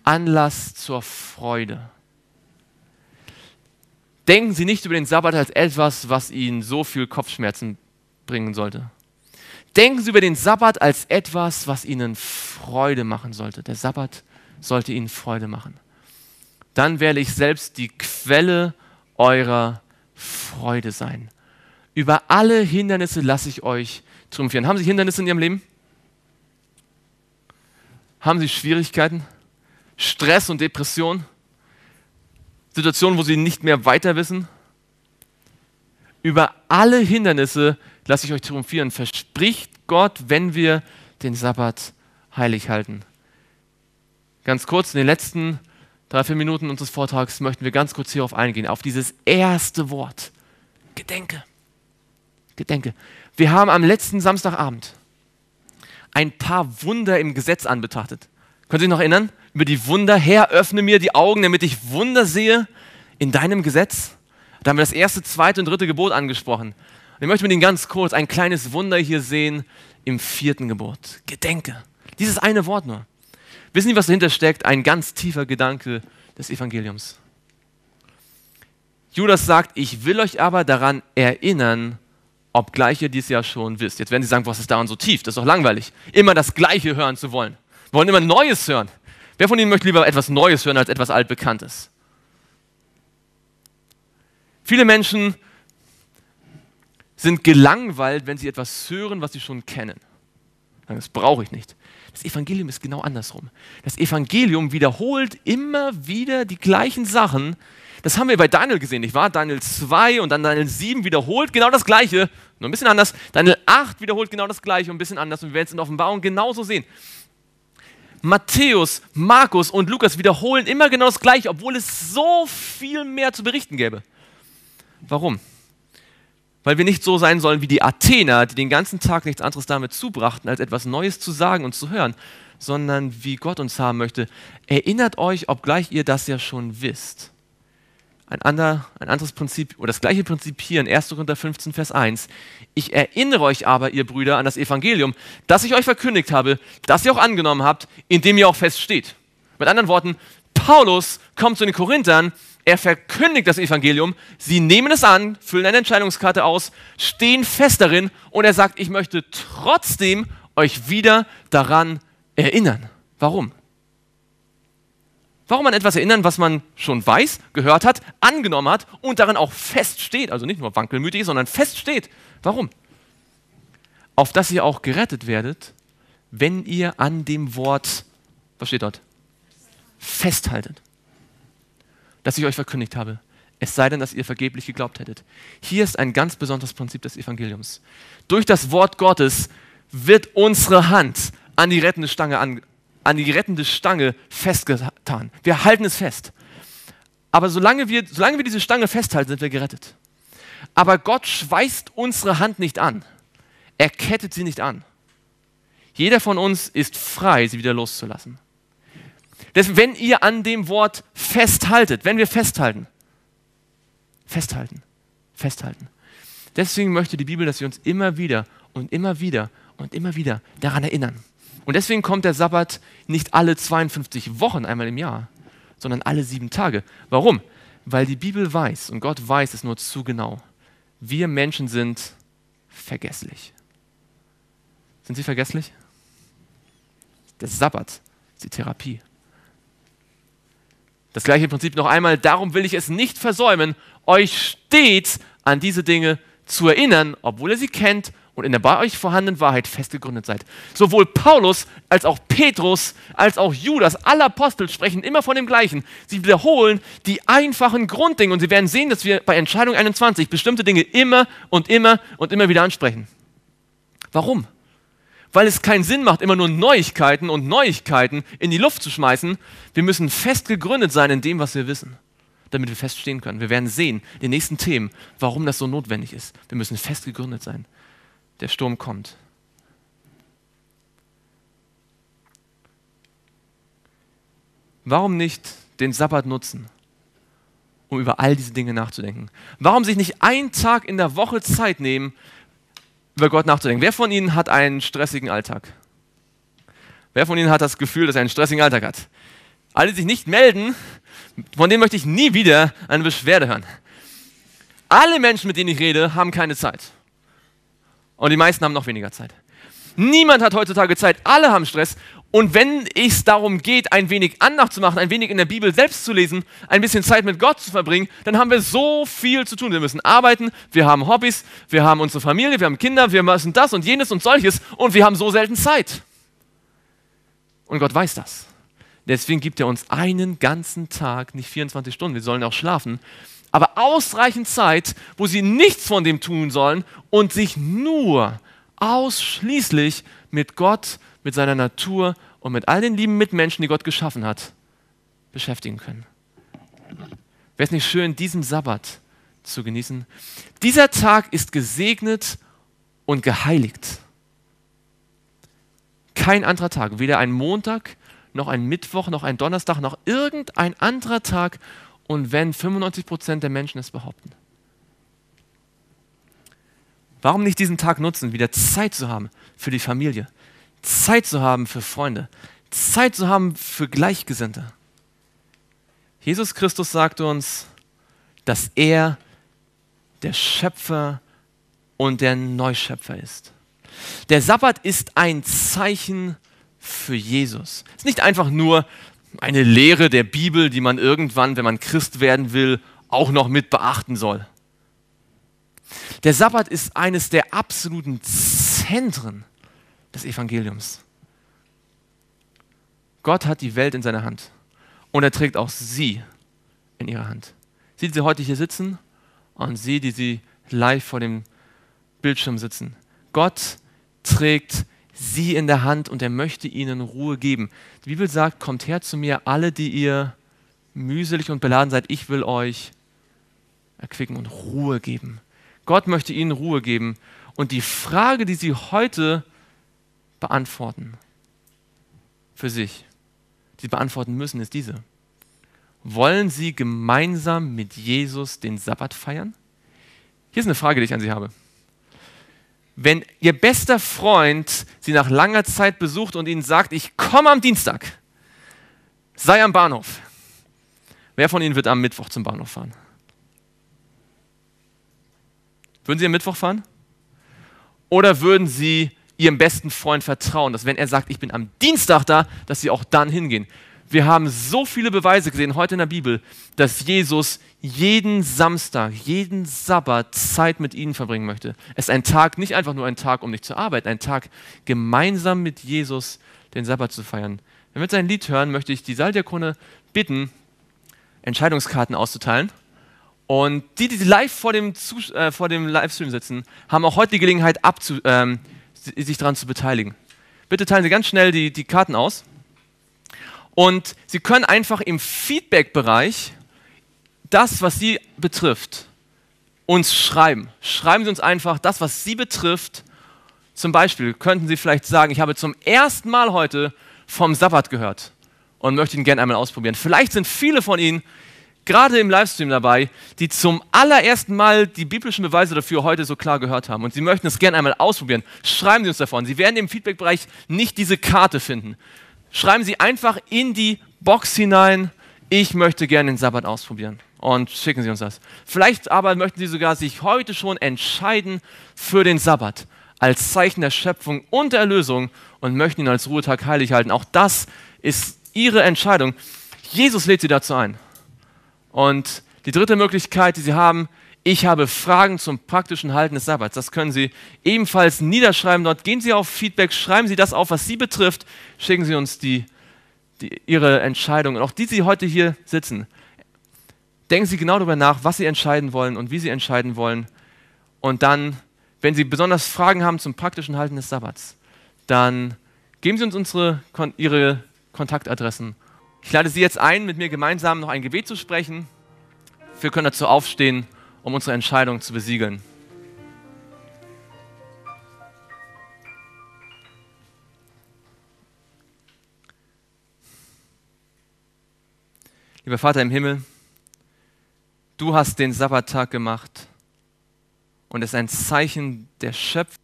Speaker 1: Anlass zur Freude. Denken Sie nicht über den Sabbat als etwas, was Ihnen so viel Kopfschmerzen bringen sollte. Denken Sie über den Sabbat als etwas, was Ihnen Freude machen sollte. Der Sabbat sollte Ihnen Freude machen. Dann werde ich selbst die Quelle eurer Freude sein. Über alle Hindernisse lasse ich euch triumphieren. Haben Sie Hindernisse in Ihrem Leben? Haben Sie Schwierigkeiten? Stress und Depression? Situation, wo sie nicht mehr weiter wissen. Über alle Hindernisse lasse ich euch triumphieren, verspricht Gott, wenn wir den Sabbat heilig halten. Ganz kurz, in den letzten drei, vier Minuten unseres Vortrags möchten wir ganz kurz hierauf eingehen, auf dieses erste Wort. Gedenke. Gedenke. Wir haben am letzten Samstagabend ein paar Wunder im Gesetz anbetrachtet. Könnt ihr euch noch erinnern? Über die Wunder. Herr, öffne mir die Augen, damit ich Wunder sehe in deinem Gesetz. Da haben wir das erste, zweite und dritte Gebot angesprochen. Und ich möchte mit Ihnen ganz kurz ein kleines Wunder hier sehen im vierten Gebot. Gedenke. Dieses eine Wort nur. Wissen Sie, was dahinter steckt? Ein ganz tiefer Gedanke des Evangeliums. Judas sagt, ich will euch aber daran erinnern, obgleich ihr dies ja schon wisst. Jetzt werden Sie sagen, was ist daran so tief? Das ist doch langweilig, immer das Gleiche hören zu wollen. Wir wollen immer Neues hören. Wer von Ihnen möchte lieber etwas Neues hören als etwas Altbekanntes? Viele Menschen sind gelangweilt, wenn sie etwas hören, was sie schon kennen. Das brauche ich nicht. Das Evangelium ist genau andersrum. Das Evangelium wiederholt immer wieder die gleichen Sachen. Das haben wir bei Daniel gesehen, nicht wahr? Daniel 2 und dann Daniel 7 wiederholt genau das Gleiche, nur ein bisschen anders. Daniel 8 wiederholt genau das Gleiche und ein bisschen anders. Und wir werden es in Offenbarung genauso sehen. Matthäus, Markus und Lukas wiederholen immer genau das Gleiche, obwohl es so viel mehr zu berichten gäbe. Warum? Weil wir nicht so sein sollen wie die Athener, die den ganzen Tag nichts anderes damit zubrachten, als etwas Neues zu sagen und zu hören, sondern wie Gott uns haben möchte. Erinnert euch, obgleich ihr das ja schon wisst ein, ander, ein anderes Prinzip oder das gleiche Prinzip hier in 1. Korinther 15, Vers 1. Ich erinnere euch aber, ihr Brüder, an das Evangelium, das ich euch verkündigt habe, das ihr auch angenommen habt, in dem ihr auch feststeht. Mit anderen Worten, Paulus kommt zu den Korinthern, er verkündigt das Evangelium, sie nehmen es an, füllen eine Entscheidungskarte aus, stehen fest darin und er sagt, ich möchte trotzdem euch wieder daran erinnern. Warum? Warum an etwas erinnern, was man schon weiß, gehört hat, angenommen hat und darin auch feststeht, also nicht nur wankelmütig, sondern feststeht. Warum? Auf dass ihr auch gerettet werdet, wenn ihr an dem Wort, was steht dort? Festhaltet. Dass ich euch verkündigt habe. Es sei denn, dass ihr vergeblich geglaubt hättet. Hier ist ein ganz besonderes Prinzip des Evangeliums. Durch das Wort Gottes wird unsere Hand an die rettende Stange an, an die rettende Stange festgetan. Wir halten es fest. Aber solange wir, solange wir diese Stange festhalten, sind wir gerettet. Aber Gott schweißt unsere Hand nicht an. Er kettet sie nicht an. Jeder von uns ist frei, sie wieder loszulassen. Deswegen, wenn ihr an dem Wort festhaltet, wenn wir festhalten, festhalten, festhalten. Deswegen möchte die Bibel, dass wir uns immer wieder und immer wieder und immer wieder daran erinnern. Und deswegen kommt der Sabbat nicht alle 52 Wochen einmal im Jahr, sondern alle sieben Tage. Warum? Weil die Bibel weiß, und Gott weiß es nur zu genau, wir Menschen sind vergesslich. Sind Sie vergesslich? Der Sabbat ist die Therapie. Das gleiche Prinzip noch einmal, darum will ich es nicht versäumen, euch stets an diese Dinge zu erinnern, obwohl ihr sie kennt, und in der bei euch vorhandenen Wahrheit festgegründet seid. Sowohl Paulus als auch Petrus als auch Judas, alle Apostel sprechen immer von dem Gleichen. Sie wiederholen die einfachen Grunddinge und Sie werden sehen, dass wir bei Entscheidung 21 bestimmte Dinge immer und immer und immer wieder ansprechen. Warum? Weil es keinen Sinn macht, immer nur Neuigkeiten und Neuigkeiten in die Luft zu schmeißen. Wir müssen fest gegründet sein in dem, was wir wissen damit wir feststehen können. Wir werden sehen, in den nächsten Themen, warum das so notwendig ist. Wir müssen fest gegründet sein der Sturm kommt. Warum nicht den Sabbat nutzen, um über all diese Dinge nachzudenken? Warum sich nicht einen Tag in der Woche Zeit nehmen, über Gott nachzudenken? Wer von Ihnen hat einen stressigen Alltag? Wer von Ihnen hat das Gefühl, dass er einen stressigen Alltag hat? Alle, die sich nicht melden, von denen möchte ich nie wieder eine Beschwerde hören. Alle Menschen, mit denen ich rede, haben keine Zeit. Und die meisten haben noch weniger Zeit. Niemand hat heutzutage Zeit, alle haben Stress. Und wenn es darum geht, ein wenig Andacht zu machen, ein wenig in der Bibel selbst zu lesen, ein bisschen Zeit mit Gott zu verbringen, dann haben wir so viel zu tun. Wir müssen arbeiten, wir haben Hobbys, wir haben unsere Familie, wir haben Kinder, wir müssen das und jenes und solches und wir haben so selten Zeit. Und Gott weiß das. Deswegen gibt er uns einen ganzen Tag, nicht 24 Stunden, wir sollen auch schlafen, aber ausreichend Zeit, wo sie nichts von dem tun sollen und sich nur ausschließlich mit Gott, mit seiner Natur und mit all den lieben Mitmenschen, die Gott geschaffen hat, beschäftigen können. Wäre es nicht schön, diesen Sabbat zu genießen? Dieser Tag ist gesegnet und geheiligt. Kein anderer Tag, weder ein Montag, noch ein Mittwoch, noch ein Donnerstag, noch irgendein anderer Tag und wenn 95 der Menschen es behaupten. Warum nicht diesen Tag nutzen, wieder Zeit zu haben für die Familie, Zeit zu haben für Freunde, Zeit zu haben für Gleichgesinnte? Jesus Christus sagt uns, dass er der Schöpfer und der Neuschöpfer ist. Der Sabbat ist ein Zeichen für Jesus. Es ist nicht einfach nur eine Lehre der Bibel, die man irgendwann, wenn man Christ werden will, auch noch mit beachten soll. Der Sabbat ist eines der absoluten Zentren des Evangeliums. Gott hat die Welt in seiner Hand und er trägt auch sie in ihrer Hand. Sie, die sie heute hier sitzen und sie, die sie live vor dem Bildschirm sitzen. Gott trägt sie in der Hand und er möchte ihnen Ruhe geben. Die Bibel sagt, kommt her zu mir, alle, die ihr mühselig und beladen seid, ich will euch erquicken und Ruhe geben. Gott möchte ihnen Ruhe geben. Und die Frage, die sie heute beantworten, für sich, die sie beantworten müssen, ist diese. Wollen sie gemeinsam mit Jesus den Sabbat feiern? Hier ist eine Frage, die ich an Sie habe wenn ihr bester Freund sie nach langer Zeit besucht und ihnen sagt, ich komme am Dienstag, sei am Bahnhof. Wer von Ihnen wird am Mittwoch zum Bahnhof fahren? Würden Sie am Mittwoch fahren? Oder würden Sie Ihrem besten Freund vertrauen, dass wenn er sagt, ich bin am Dienstag da, dass Sie auch dann hingehen? Wir haben so viele Beweise gesehen heute in der Bibel, dass Jesus jeden Samstag, jeden Sabbat Zeit mit ihnen verbringen möchte. Es ist ein Tag, nicht einfach nur ein Tag, um nicht zu arbeiten, ein Tag gemeinsam mit Jesus den Sabbat zu feiern. Wenn wir jetzt ein Lied hören, möchte ich die Saaldiakone bitten, Entscheidungskarten auszuteilen. Und die, die live vor dem, äh, vor dem Livestream sitzen, haben auch heute die Gelegenheit, abzu ähm, sich daran zu beteiligen. Bitte teilen Sie ganz schnell die, die Karten aus. Und sie können einfach im Feedback-Bereich das, was sie betrifft, uns schreiben. Schreiben Sie uns einfach das, was Sie betrifft. Zum Beispiel könnten Sie vielleicht sagen, ich habe zum ersten Mal heute vom Sabbat gehört und möchte ihn gerne einmal ausprobieren. Vielleicht sind viele von Ihnen gerade im Livestream dabei, die zum allerersten Mal die biblischen Beweise dafür heute so klar gehört haben und Sie möchten es gerne einmal ausprobieren. Schreiben Sie uns davon. Sie werden im Feedback-Bereich nicht diese Karte finden schreiben Sie einfach in die Box hinein, ich möchte gerne den Sabbat ausprobieren. Und schicken Sie uns das. Vielleicht aber möchten Sie sogar sich heute schon entscheiden für den Sabbat als Zeichen der Schöpfung und der Erlösung und möchten ihn als Ruhetag heilig halten. Auch das ist Ihre Entscheidung. Jesus lädt Sie dazu ein. Und die dritte Möglichkeit, die Sie haben, ich habe Fragen zum praktischen Halten des Sabbats. Das können Sie ebenfalls niederschreiben. Dort gehen Sie auf Feedback, schreiben Sie das auf, was Sie betrifft. Schicken Sie uns die, die, Ihre Entscheidungen, auch die Sie heute hier sitzen. Denken Sie genau darüber nach, was Sie entscheiden wollen und wie Sie entscheiden wollen. Und dann, wenn Sie besonders Fragen haben zum praktischen Halten des Sabbats, dann geben Sie uns unsere, Ihre Kontaktadressen. Ich lade Sie jetzt ein, mit mir gemeinsam noch ein Gebet zu sprechen. Wir können dazu aufstehen um unsere Entscheidung zu besiegeln. Lieber Vater im Himmel, du hast den Sabbattag gemacht und es ist ein Zeichen der Schöpfung,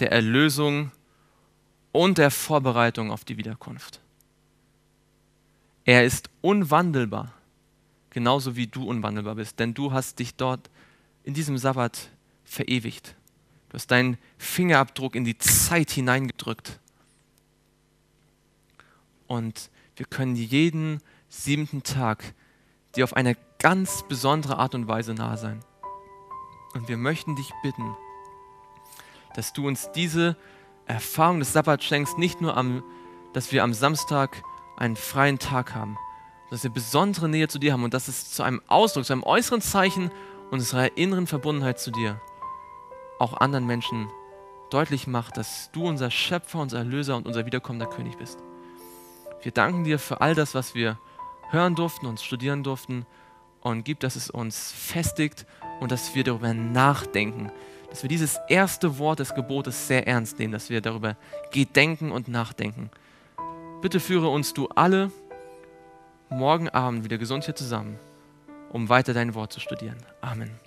Speaker 1: der Erlösung und der Vorbereitung auf die Wiederkunft. Er ist unwandelbar genauso wie du unwandelbar bist, denn du hast dich dort in diesem Sabbat verewigt. Du hast deinen Fingerabdruck in die Zeit hineingedrückt. Und wir können jeden siebten Tag dir auf eine ganz besondere Art und Weise nahe sein. Und wir möchten dich bitten, dass du uns diese Erfahrung des Sabbats schenkst, nicht nur am, dass wir am Samstag einen freien Tag haben, dass wir besondere Nähe zu dir haben und dass es zu einem Ausdruck, zu einem äußeren Zeichen unserer inneren Verbundenheit zu dir auch anderen Menschen deutlich macht, dass du unser Schöpfer, unser Erlöser und unser wiederkommender König bist. Wir danken dir für all das, was wir hören durften und studieren durften und gib, dass es uns festigt und dass wir darüber nachdenken, dass wir dieses erste Wort des Gebotes sehr ernst nehmen, dass wir darüber gedenken und nachdenken. Bitte führe uns du alle morgen Abend wieder gesund hier zusammen, um weiter dein Wort zu studieren. Amen.